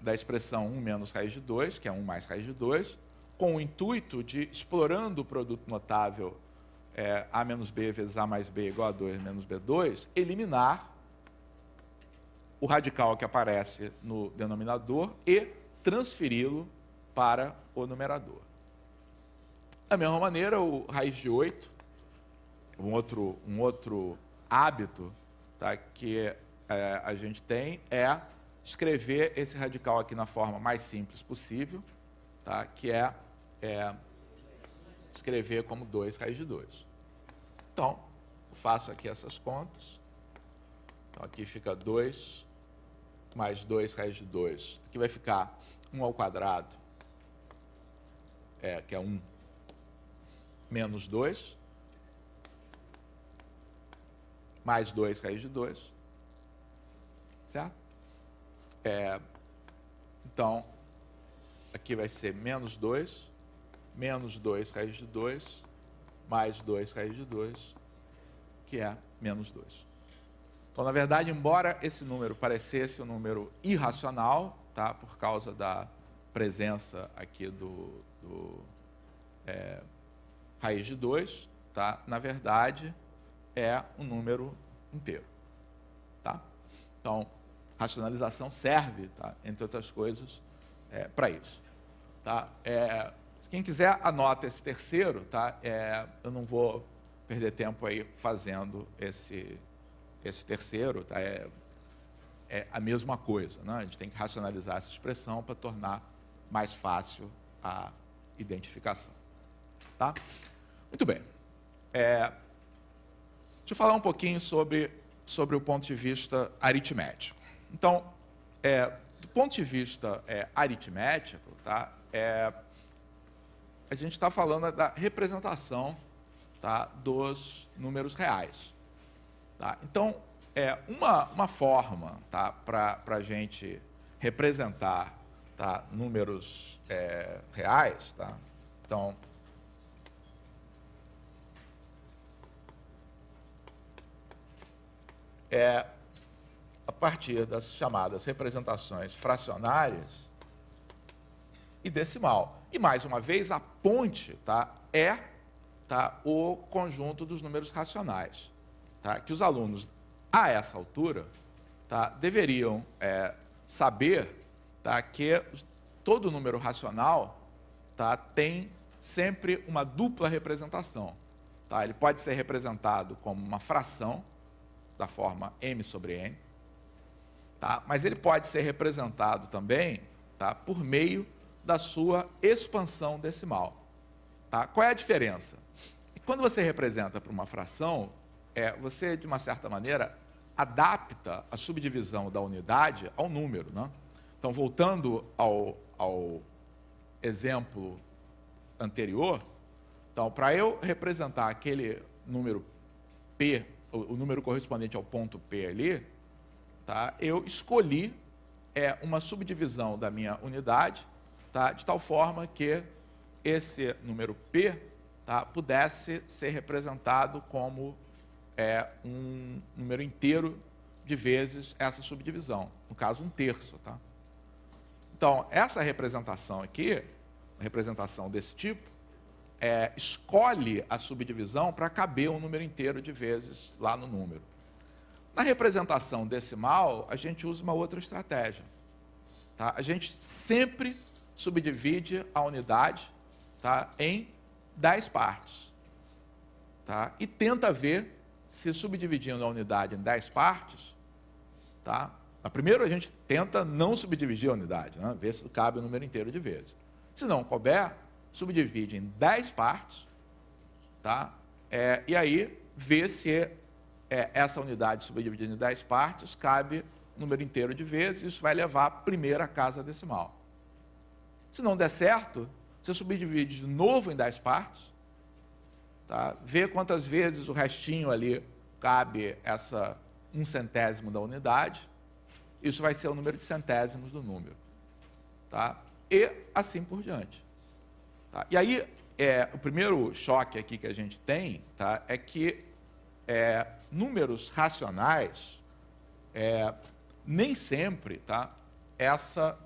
da expressão 1 menos raiz de 2, que é 1 mais raiz de 2, com o intuito de, explorando o produto notável é, a menos b vezes a mais b igual a 2 menos b2, eliminar o radical que aparece no denominador e transferi-lo para o numerador. Da mesma maneira, o raiz de 8, um outro, um outro hábito tá, que é, a gente tem é escrever esse radical aqui na forma mais simples possível, tá, que é, é escrever como 2 raiz de 2. Então, faço aqui essas contas. Então, aqui fica 2 mais 2 raiz de 2, que vai ficar 1 ao quadrado, é, que é 1, menos 2, mais 2 raiz de 2, certo? É, então, aqui vai ser menos 2, menos 2 raiz de 2, mais 2 raiz de 2, que é menos 2. Então, na verdade, embora esse número parecesse um número irracional, tá? por causa da presença aqui do, do é, raiz de 2, tá? na verdade, é um número inteiro. Tá? Então, racionalização serve, tá? entre outras coisas, é, para isso. Tá? É, quem quiser, anota esse terceiro. Tá? É, eu não vou perder tempo aí fazendo esse esse terceiro tá, é, é a mesma coisa. Né? A gente tem que racionalizar essa expressão para tornar mais fácil a identificação. Tá? Muito bem. É, deixa eu falar um pouquinho sobre, sobre o ponto de vista aritmético. Então, é, do ponto de vista é, aritmético, tá, é, a gente está falando da representação tá, dos números reais. Tá? Então, é, uma, uma forma tá, para a gente representar tá, números é, reais, tá? então, é a partir das chamadas representações fracionárias e decimal. E, mais uma vez, a ponte tá, é tá, o conjunto dos números racionais tá, que os alunos, a essa altura, tá, deveriam é, saber tá, que todo número racional tá, tem sempre uma dupla representação. Tá? Ele pode ser representado como uma fração, da forma m sobre n, tá? mas ele pode ser representado também tá? por meio da sua expansão decimal. Tá? Qual é a diferença? Quando você representa para uma fração, é, você, de uma certa maneira, adapta a subdivisão da unidade ao número. Né? Então, voltando ao, ao exemplo anterior, então, para eu representar aquele número P, o, o, número correspondente ao ponto P ali, tá? eu escolhi é, uma subdivisão da minha unidade, tá? de tal forma que esse número P tá? pudesse ser representado como é, um número inteiro de vezes essa subdivisão, no caso, um terço. Tá? Então, essa representação aqui, representação desse tipo, é, escolhe a subdivisão para caber um número inteiro de vezes lá no número. Na representação decimal, a gente usa uma outra estratégia. Tá? A gente sempre subdivide a unidade tá? em 10 partes. Tá? E tenta ver se subdividindo a unidade em 10 partes, tá? Na primeira a gente tenta não subdividir a unidade, né? ver se cabe o número inteiro de vezes. Se não couber, subdivide em 10 partes, tá? É, e aí vê se é, essa unidade subdividida em 10 partes cabe o número inteiro de vezes, isso vai levar a primeira casa decimal. Se não der certo, você subdivide de novo em 10 partes, Tá? Vê quantas vezes o restinho ali cabe essa um centésimo da unidade. Isso vai ser o número de centésimos do número. Tá? E assim por diante. Tá? E aí, é, o primeiro choque aqui que a gente tem tá, é que é, números racionais, é, nem sempre tá, essa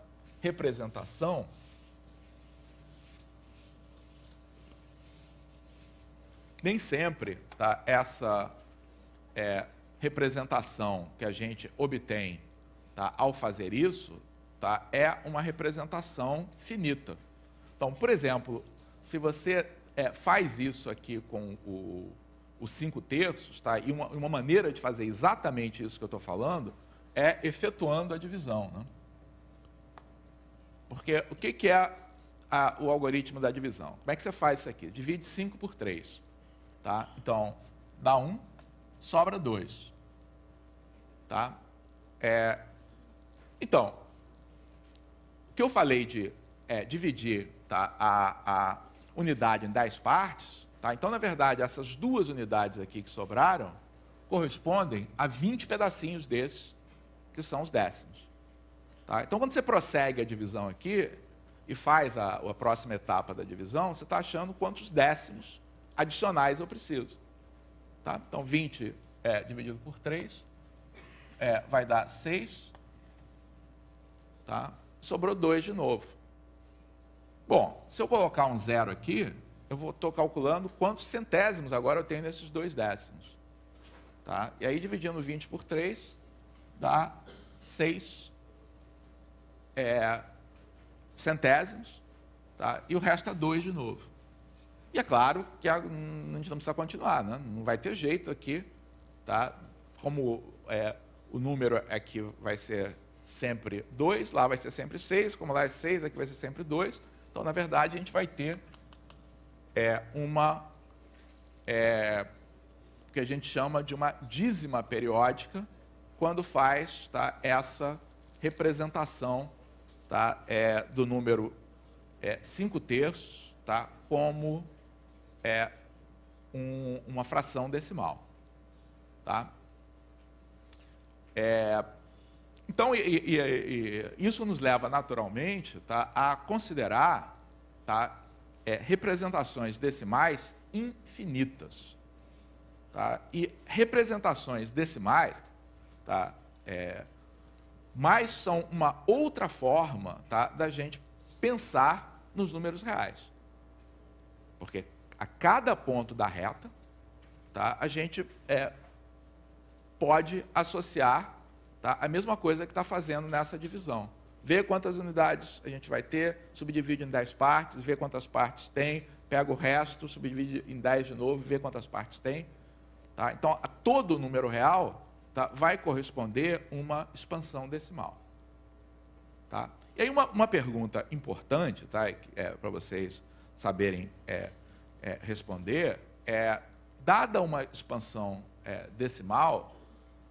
representação Nem sempre tá, essa é, representação que a gente obtém tá, ao fazer isso tá, é uma representação finita. Então, por exemplo, se você é, faz isso aqui com o, os cinco terços, tá, e uma, uma maneira de fazer exatamente isso que eu estou falando é efetuando a divisão. Né? Porque o que, que é a, o algoritmo da divisão? Como é que você faz isso aqui? Divide 5 por 3. Tá? Então, dá um, sobra dois. Tá? É, então, o que eu falei de é, dividir tá, a, a unidade em dez partes, tá? então, na verdade, essas duas unidades aqui que sobraram correspondem a 20 pedacinhos desses, que são os décimos. Tá? Então, quando você prossegue a divisão aqui e faz a, a próxima etapa da divisão, você está achando quantos décimos adicionais eu preciso. Tá? Então, 20 é, dividido por 3 é, vai dar 6. Tá? Sobrou 2 de novo. Bom, se eu colocar um zero aqui, eu estou calculando quantos centésimos agora eu tenho nesses dois décimos. Tá? E aí, dividindo 20 por 3, dá 6 é, centésimos. Tá? E o resto é 2 de novo. E é claro que a, gente não precisa continuar, né? não vai ter jeito aqui, tá? como é, o número aqui vai ser sempre 2, lá vai ser sempre 6, como lá é 6, aqui vai ser sempre 2. Então, na verdade, a gente vai ter é, uma, é, que a gente chama de uma dízima periódica, quando faz tá, essa representação tá, é, do número 5 é, terços tá, como é um, uma fração decimal. Tá? É, então, e, e, e, isso nos leva naturalmente tá, a considerar tá, é, representações decimais infinitas. Tá? E representações decimais tá, é, são uma outra forma tá, da gente pensar nos números reais. Porque a cada ponto da reta, tá, a gente é, pode associar tá, a mesma coisa que está fazendo nessa divisão. Vê quantas unidades a gente vai ter, subdivide em 10 partes, vê quantas partes tem, pega o resto, subdivide em 10 de novo, vê quantas partes tem. Tá? Então, a todo número real tá, vai corresponder uma expansão decimal. Tá? E aí uma, uma pergunta importante tá, é, é para vocês saberem é, é, responder é, dada uma expansão é, decimal,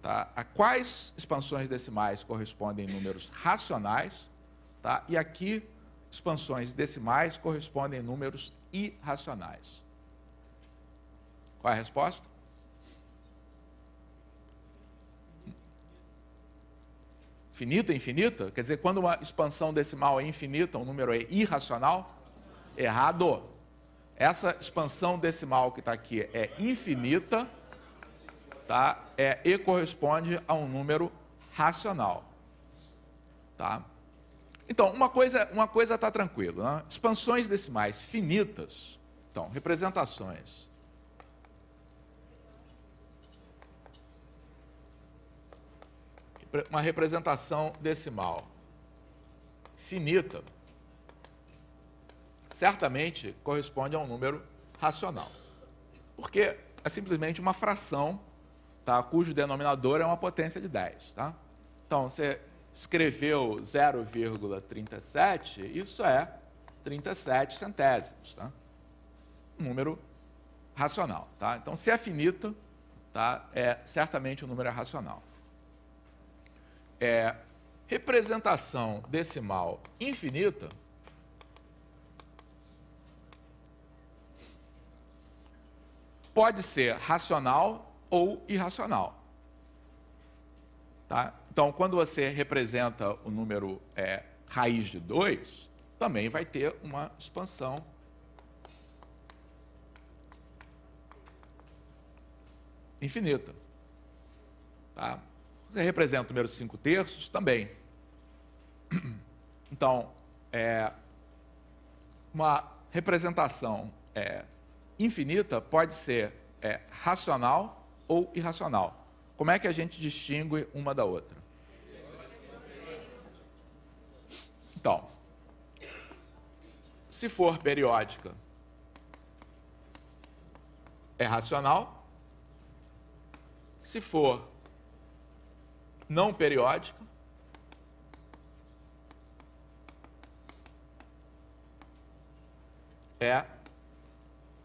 tá? a quais expansões decimais correspondem números racionais, tá? e aqui expansões decimais correspondem números irracionais. Qual é a resposta? Finita, infinita? Quer dizer, quando uma expansão decimal é infinita, um número é irracional? Errado. Essa expansão decimal que está aqui é infinita, tá? É, e corresponde a um número racional, tá? Então, uma coisa uma coisa está tranquila, né? expansões decimais finitas, então, representações. Uma representação decimal finita certamente corresponde a um número racional. Porque é simplesmente uma fração tá, cujo denominador é uma potência de 10. Tá? Então, você escreveu 0,37, isso é 37 centésimos. Tá? Um número racional. Tá? Então, se é finito, tá, é, certamente o um número é racional. É, representação decimal infinita pode ser racional ou irracional. Tá? Então, quando você representa o número é, raiz de 2, também vai ter uma expansão. Infinita. Tá? Você representa o número 5 terços também. Então, é, uma representação é, infinita pode ser é, racional ou irracional. Como é que a gente distingue uma da outra? Então, se for periódica, é racional. Se for não periódica, é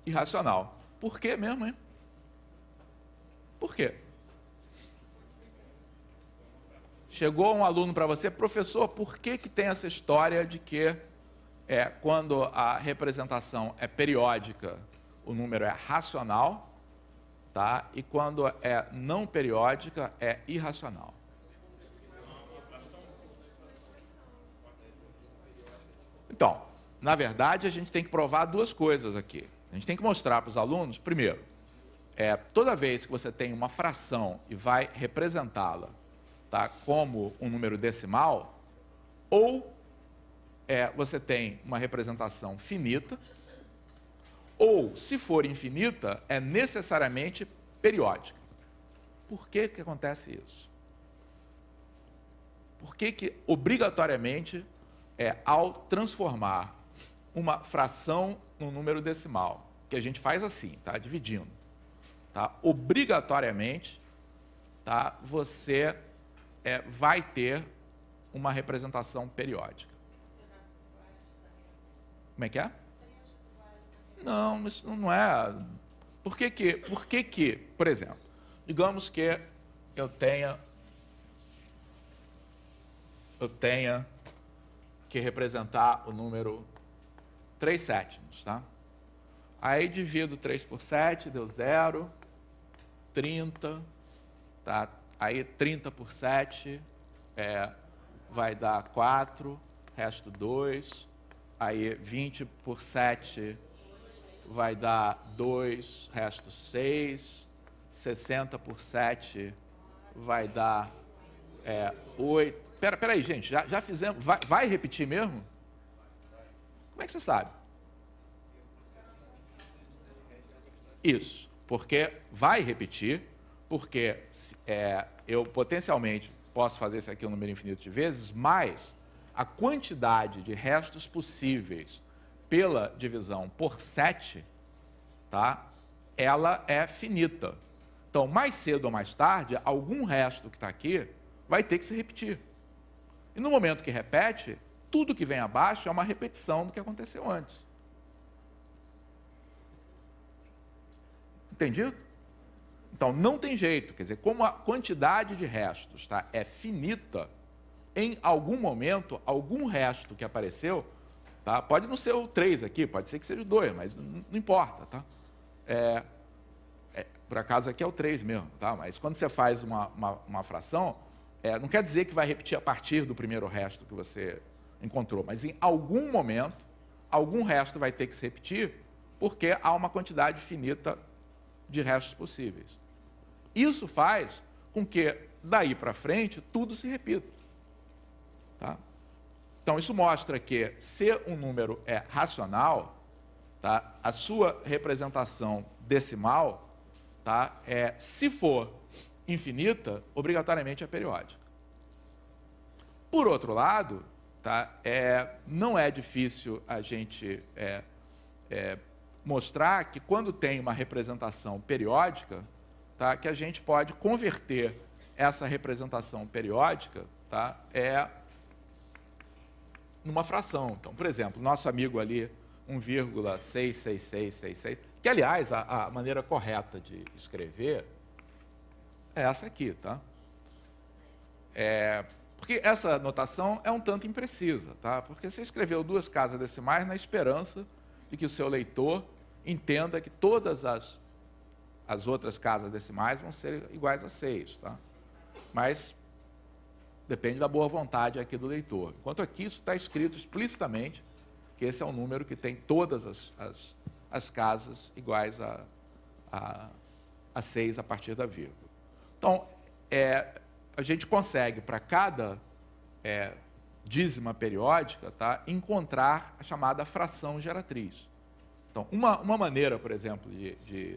irracional. Por quê mesmo, hein? Por quê? Chegou um aluno para você, professor, por que, que tem essa história de que é, quando a representação é periódica, o número é racional, tá? e quando é não periódica, é irracional? Então, na verdade, a gente tem que provar duas coisas aqui. A gente tem que mostrar para os alunos, primeiro, é, toda vez que você tem uma fração e vai representá-la tá, como um número decimal, ou é, você tem uma representação finita, ou, se for infinita, é necessariamente periódica. Por que, que acontece isso? Por que, que obrigatoriamente, é, ao transformar uma fração no número decimal, que a gente faz assim, tá? Dividindo. Tá? Obrigatoriamente, tá? Você é, vai ter uma representação periódica. Como é que é? Não, isso não é. Por que que, por que que, por exemplo, digamos que eu tenha eu tenha que representar o número 3 sétimos, tá? Aí divido 3 por 7, deu 0. 30, tá? Aí 30 por 7 é, vai dar 4, resto 2. Aí 20 por 7 vai dar 2, resto 6. 60 por 7 vai dar é, 8. Pera, pera aí, gente, já, já fizemos. Vai, vai repetir mesmo? Como é que você sabe? Isso, porque vai repetir, porque é, eu potencialmente posso fazer isso aqui um número infinito de vezes, mas a quantidade de restos possíveis pela divisão por 7, tá? ela é finita. Então, mais cedo ou mais tarde, algum resto que está aqui vai ter que se repetir. E no momento que repete, tudo que vem abaixo é uma repetição do que aconteceu antes. Entendido? Então, não tem jeito. Quer dizer, como a quantidade de restos tá, é finita, em algum momento, algum resto que apareceu, tá, pode não ser o 3 aqui, pode ser que seja o 2, mas não, não importa. Tá? É, é, por acaso aqui é o 3 mesmo, tá? mas quando você faz uma, uma, uma fração, é, não quer dizer que vai repetir a partir do primeiro resto que você encontrou, mas em algum momento, algum resto vai ter que se repetir, porque há uma quantidade finita de restos possíveis. Isso faz com que, daí para frente, tudo se repita. Tá? Então, isso mostra que, se um número é racional, tá? a sua representação decimal, tá? é, se for infinita, obrigatoriamente é periódica. Por outro lado, Tá? É, não é difícil a gente é, é, mostrar que quando tem uma representação periódica, tá? que a gente pode converter essa representação periódica tá? é numa fração. Então, por exemplo, nosso amigo ali, 1,66666, que aliás a, a maneira correta de escrever é essa aqui, tá? É, porque essa notação é um tanto imprecisa, tá? Porque você escreveu duas casas decimais na esperança de que o seu leitor entenda que todas as, as outras casas decimais vão ser iguais a seis, tá? Mas depende da boa vontade aqui do leitor. Enquanto aqui isso está escrito explicitamente que esse é um número que tem todas as, as, as casas iguais a, a, a seis a partir da vírgula. Então, é, a gente consegue, para cada é, dízima periódica, tá, encontrar a chamada fração geratriz. Então, uma, uma maneira, por exemplo, de, de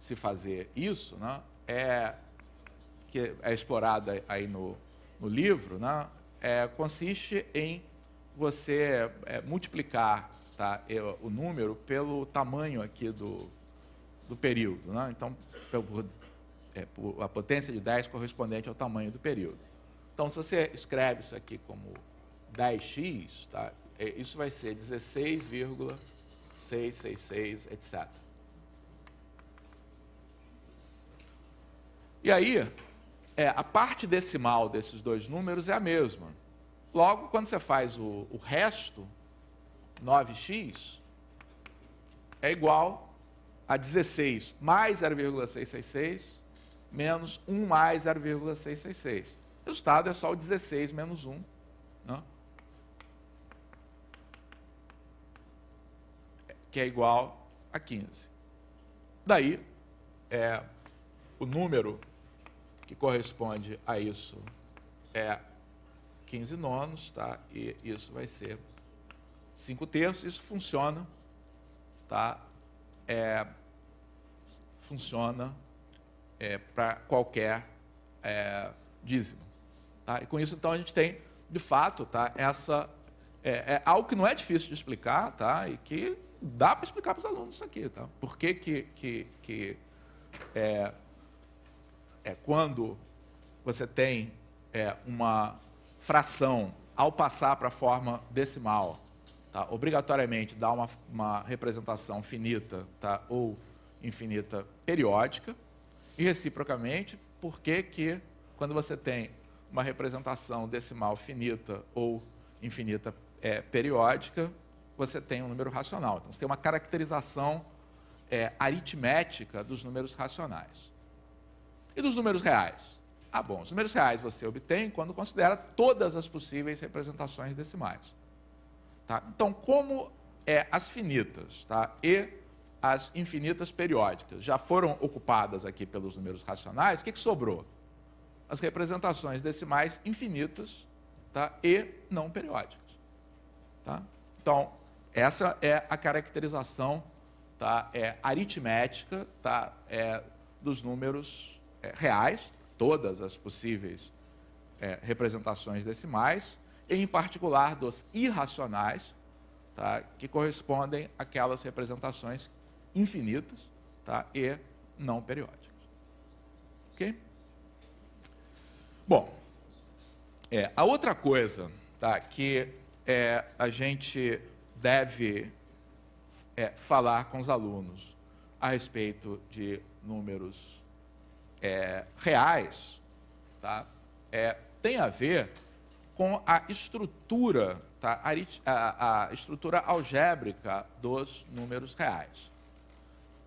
se fazer isso, né, é, que é explorada aí no, no livro, né, é, consiste em você é, multiplicar tá, o número pelo tamanho aqui do, do período. Né? Então, por é, a potência de 10 correspondente ao tamanho do período. Então, se você escreve isso aqui como 10x, tá? É, isso vai ser 16,666, etc. E aí, é, a parte decimal desses dois números é a mesma. Logo, quando você faz o, o resto, 9x, é igual a 16 mais 0,666 menos 1 mais 0,666. O resultado é só o 16 menos 1. Né? Que é igual a 15. Daí, é, o número que corresponde a isso é 15 nonos, tá? E isso vai ser 5 terços. Isso funciona, tá? É, funciona é, para qualquer é, dízimo. Tá? E com isso, então, a gente tem, de fato, tá, essa, é, é algo que não é difícil de explicar tá? e que dá para explicar para os alunos isso aqui. Tá? Por que, que, que, que é, é, quando você tem é, uma fração ao passar para a forma decimal, tá, obrigatoriamente dá uma, uma representação finita tá, ou infinita periódica, e reciprocamente, por que que quando você tem uma representação decimal finita ou infinita é, periódica, você tem um número racional. Então, você tem uma caracterização é, aritmética dos números racionais. E dos números reais? Ah, bom, os números reais você obtém quando considera todas as possíveis representações decimais. Tá? Então, como é, as finitas tá? e as infinitas periódicas, já foram ocupadas aqui pelos números racionais, o que, que sobrou? As representações decimais infinitas tá? e não periódicas. Tá? Então, essa é a caracterização tá? é, aritmética tá? é, dos números é, reais, todas as possíveis é, representações decimais, e em particular dos irracionais, tá? que correspondem àquelas representações infinitas tá? e não periódicas. Ok? Bom, é, a outra coisa tá, que é, a gente deve é, falar com os alunos a respeito de números é, reais tá, é, tem a ver com a estrutura, tá, a, a, estrutura algébrica dos números reais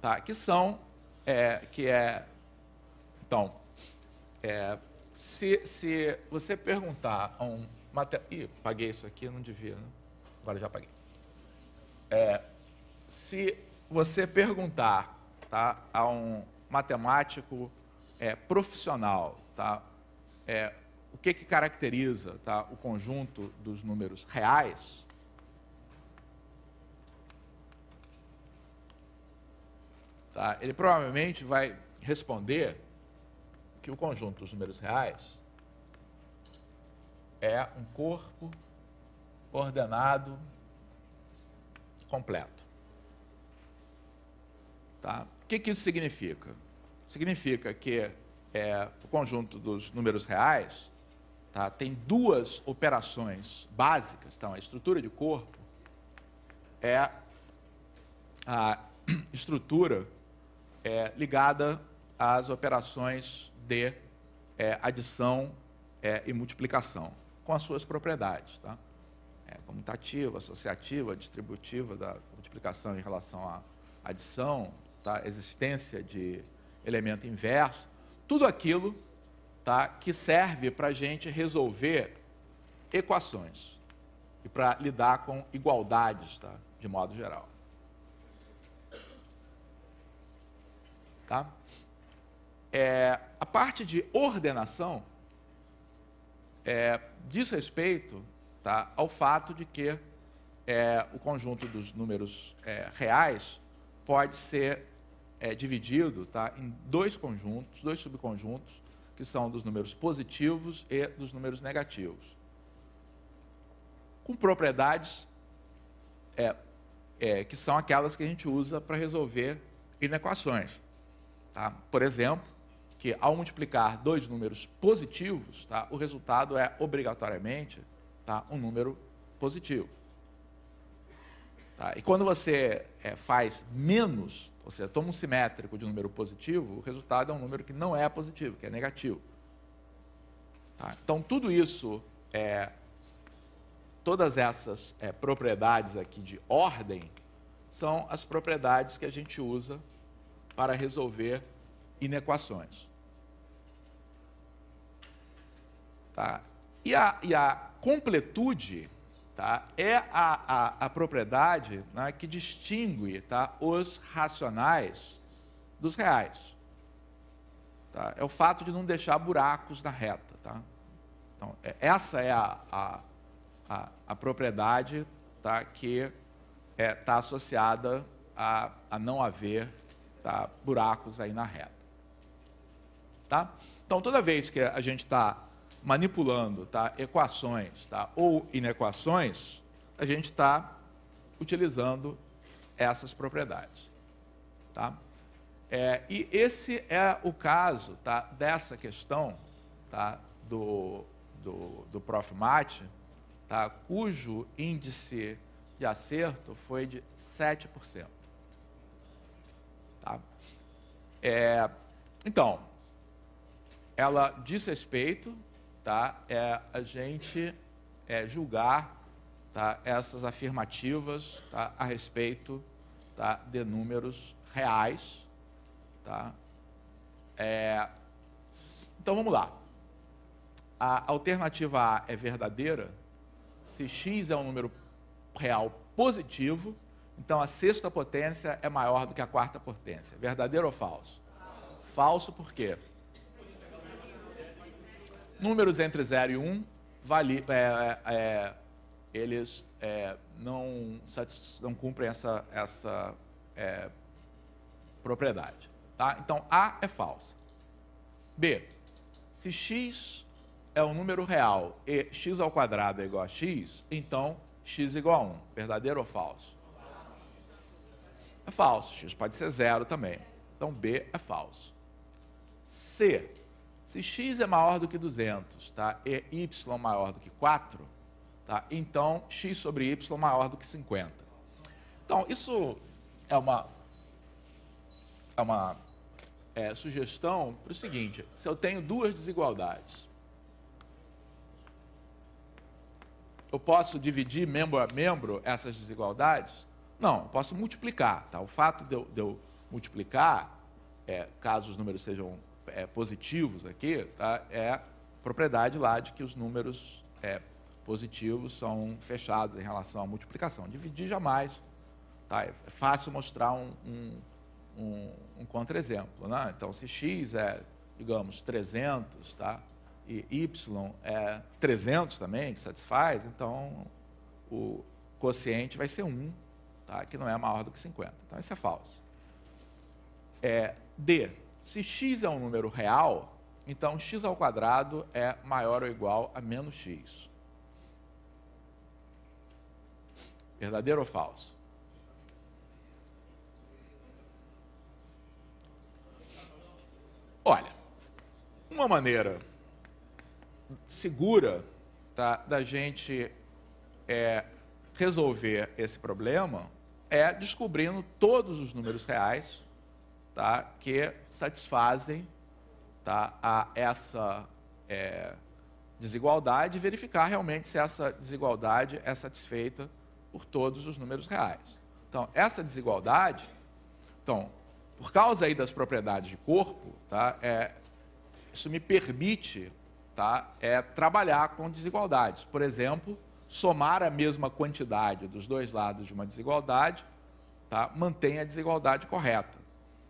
tá? que são, é, que é, então, é, se, se você perguntar a um matemático, ih, paguei isso aqui, não devia, né? agora já paguei. É, se você perguntar tá, a um matemático é, profissional, tá, é, o que, que caracteriza tá, o conjunto dos números reais, tá? ele provavelmente vai responder que o conjunto dos números reais é um corpo ordenado completo. Tá? O que, que isso significa? Significa que é, o conjunto dos números reais tá, tem duas operações básicas. Então, a estrutura de corpo é a estrutura é, ligada às operações de é, adição é, e multiplicação, com as suas propriedades, tá? É, comutativa, associativa, distributiva da multiplicação em relação à adição, tá? existência de elemento inverso, tudo aquilo tá? que serve para a gente resolver equações e para lidar com igualdades, tá? de modo geral. Tá? É, a parte de ordenação é, diz respeito tá, ao fato de que é, o conjunto dos números é, reais pode ser é, dividido tá, em dois conjuntos, dois subconjuntos, que são dos números positivos e dos números negativos, com propriedades é, é, que são aquelas que a gente usa para resolver inequações. Tá? Por exemplo, que ao multiplicar dois números positivos, tá? o resultado é obrigatoriamente tá? um número positivo. Tá? E quando você é, faz menos, ou seja, toma um simétrico de um número positivo, o resultado é um número que não é positivo, que é negativo. Tá? Então, tudo isso, é, todas essas é, propriedades aqui de ordem, são as propriedades que a gente usa para resolver inequações. Tá? E, a, e a completude tá? é a, a, a propriedade né, que distingue tá? os racionais dos reais. Tá? É o fato de não deixar buracos na reta. Tá? Então, é, essa é a, a, a, a propriedade tá? que está é, tá associada a, a não haver tá? Buracos aí na reta. Tá? Então, toda vez que a gente está manipulando tá? equações tá? ou inequações, a gente está utilizando essas propriedades. Tá? É, e esse é o caso tá? dessa questão tá? do, do, do Prof. Mat, tá? cujo índice de acerto foi de 7%. Tá? É, então, ela diz respeito tá, é, a gente é, julgar tá, essas afirmativas tá, a respeito tá, de números reais. Tá? É, então vamos lá. A alternativa A é verdadeira se x é um número real positivo então a sexta potência é maior do que a quarta potência. Verdadeiro ou falso? Falso, falso por quê? Números entre 0 e 1, um, é, é, é, eles é, não, não cumprem essa, essa é, propriedade. Tá? Então A é falsa. B. Se x é um número real e x ao quadrado é igual a x, então x igual a 1. Verdadeiro ou falso? é falso. X pode ser zero também. Então B é falso. C. Se x é maior do que 200, tá? E y maior do que 4, tá? Então x sobre y maior do que 50. Então isso é uma é uma é, sugestão para o seguinte: se eu tenho duas desigualdades, eu posso dividir membro a membro essas desigualdades? Não, eu posso multiplicar. Tá? O fato de eu, de eu multiplicar, é, caso os números sejam é, positivos aqui, tá? é propriedade lá de que os números é, positivos são fechados em relação à multiplicação. Dividir jamais. Tá? É, é fácil mostrar um, um, um, um contra-exemplo. Né? Então, se x é, digamos, 300, tá? e y é 300 também, que satisfaz, então o quociente vai ser 1 tá? que não é maior do que 50. Então, isso é falso. É, D. Se x é um número real, então x ao quadrado é maior ou igual a menos x. Verdadeiro ou falso? Olha, uma maneira segura tá, da gente é, resolver esse problema é descobrindo todos os números reais tá, que satisfazem tá, a essa é, desigualdade e verificar realmente se essa desigualdade é satisfeita por todos os números reais. Então, essa desigualdade, então, por causa aí das propriedades de corpo, tá, é, isso me permite tá, é, trabalhar com desigualdades. Por exemplo, somar a mesma quantidade dos dois lados de uma desigualdade, tá? mantém a desigualdade correta.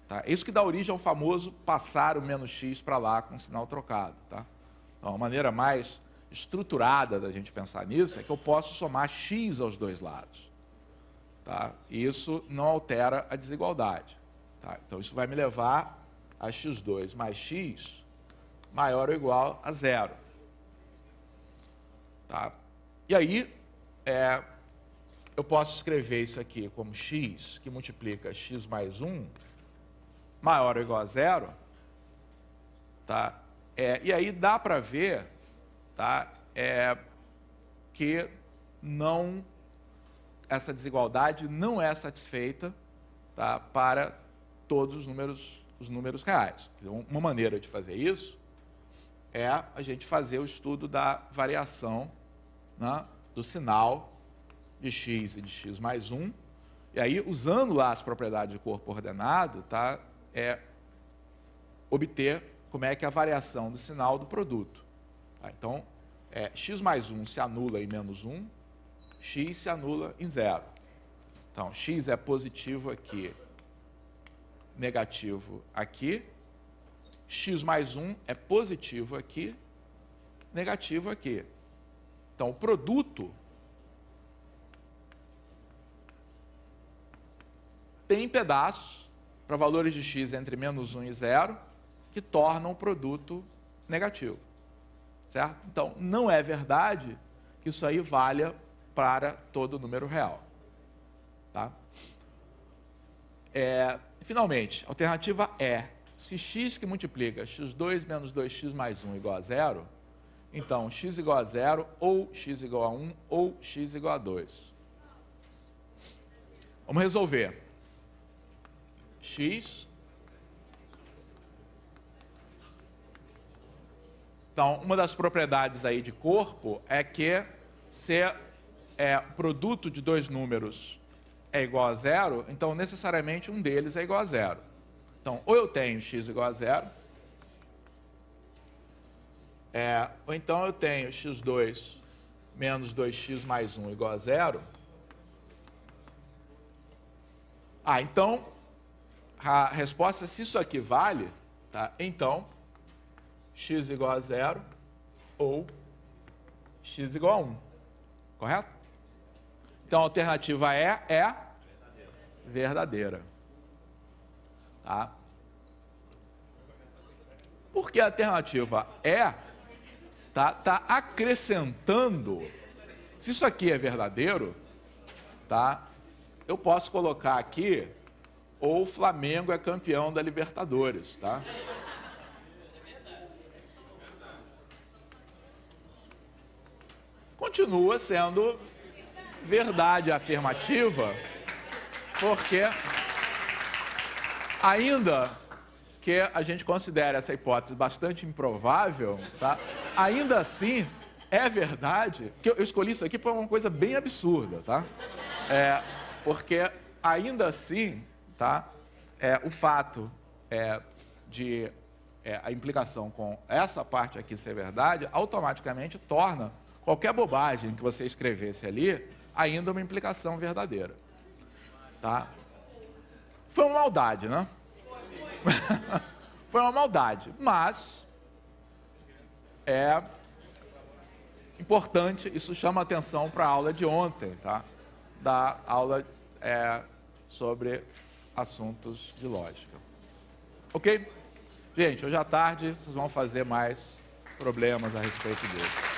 Tá? É isso que dá origem ao famoso passar o menos x para lá com sinal trocado. Tá? Então, a maneira mais estruturada da gente pensar nisso é que eu posso somar x aos dois lados. Tá? Isso não altera a desigualdade. Tá? Então, isso vai me levar a x2 mais x maior ou igual a zero. Tá? E aí, é, eu posso escrever isso aqui como x, que multiplica x mais 1, maior ou igual a zero. Tá? É, e aí dá para ver tá? é, que não essa desigualdade não é satisfeita tá? para todos os números, os números reais. Então, uma maneira de fazer isso é a gente fazer o estudo da variação né, do sinal de x e de x mais 1. E aí, usando lá as propriedades de corpo ordenado, tá, é obter como é que é a variação do sinal do produto. Tá, então, é, x mais 1 se anula em menos 1, x se anula em zero. Então, x é positivo aqui, negativo aqui. x mais 1 é positivo aqui, negativo aqui. Então, o produto tem pedaços para valores de x entre menos 1 e zero que tornam o produto negativo. Certo? Então, não é verdade que isso aí valha para todo número real. Tá? É, finalmente, alternativa é, se x que multiplica x2 menos 2x mais 1 igual a zero, então, x igual a zero ou x igual a 1, ou x igual a 2. Vamos resolver. x. Então, uma das propriedades aí de corpo é que se é produto de dois números é igual a zero, então necessariamente um deles é igual a zero. Então, ou eu tenho x igual a zero, é, ou então eu tenho x2 menos 2x mais 1 igual a zero. Ah, então, a resposta, é se isso aqui vale, tá? então, x igual a zero ou x igual a 1. Correto? Então, a alternativa é, é verdadeira. Tá? Porque a alternativa é tá, tá acrescentando. Se isso aqui é verdadeiro, tá? Eu posso colocar aqui ou o Flamengo é campeão da Libertadores, tá? Continua sendo verdade afirmativa, porque ainda porque a gente considera essa hipótese bastante improvável, tá? ainda assim, é verdade que eu escolhi isso aqui para uma coisa bem absurda, tá? É, porque ainda assim, tá? É, o fato é, de é, a implicação com essa parte aqui ser verdade, automaticamente torna qualquer bobagem que você escrevesse ali ainda uma implicação verdadeira, tá? Foi uma maldade, né? Foi uma maldade. Mas é importante, isso chama atenção para a aula de ontem, tá? Da aula é, sobre assuntos de lógica. Ok? Gente, hoje à tarde vocês vão fazer mais problemas a respeito disso.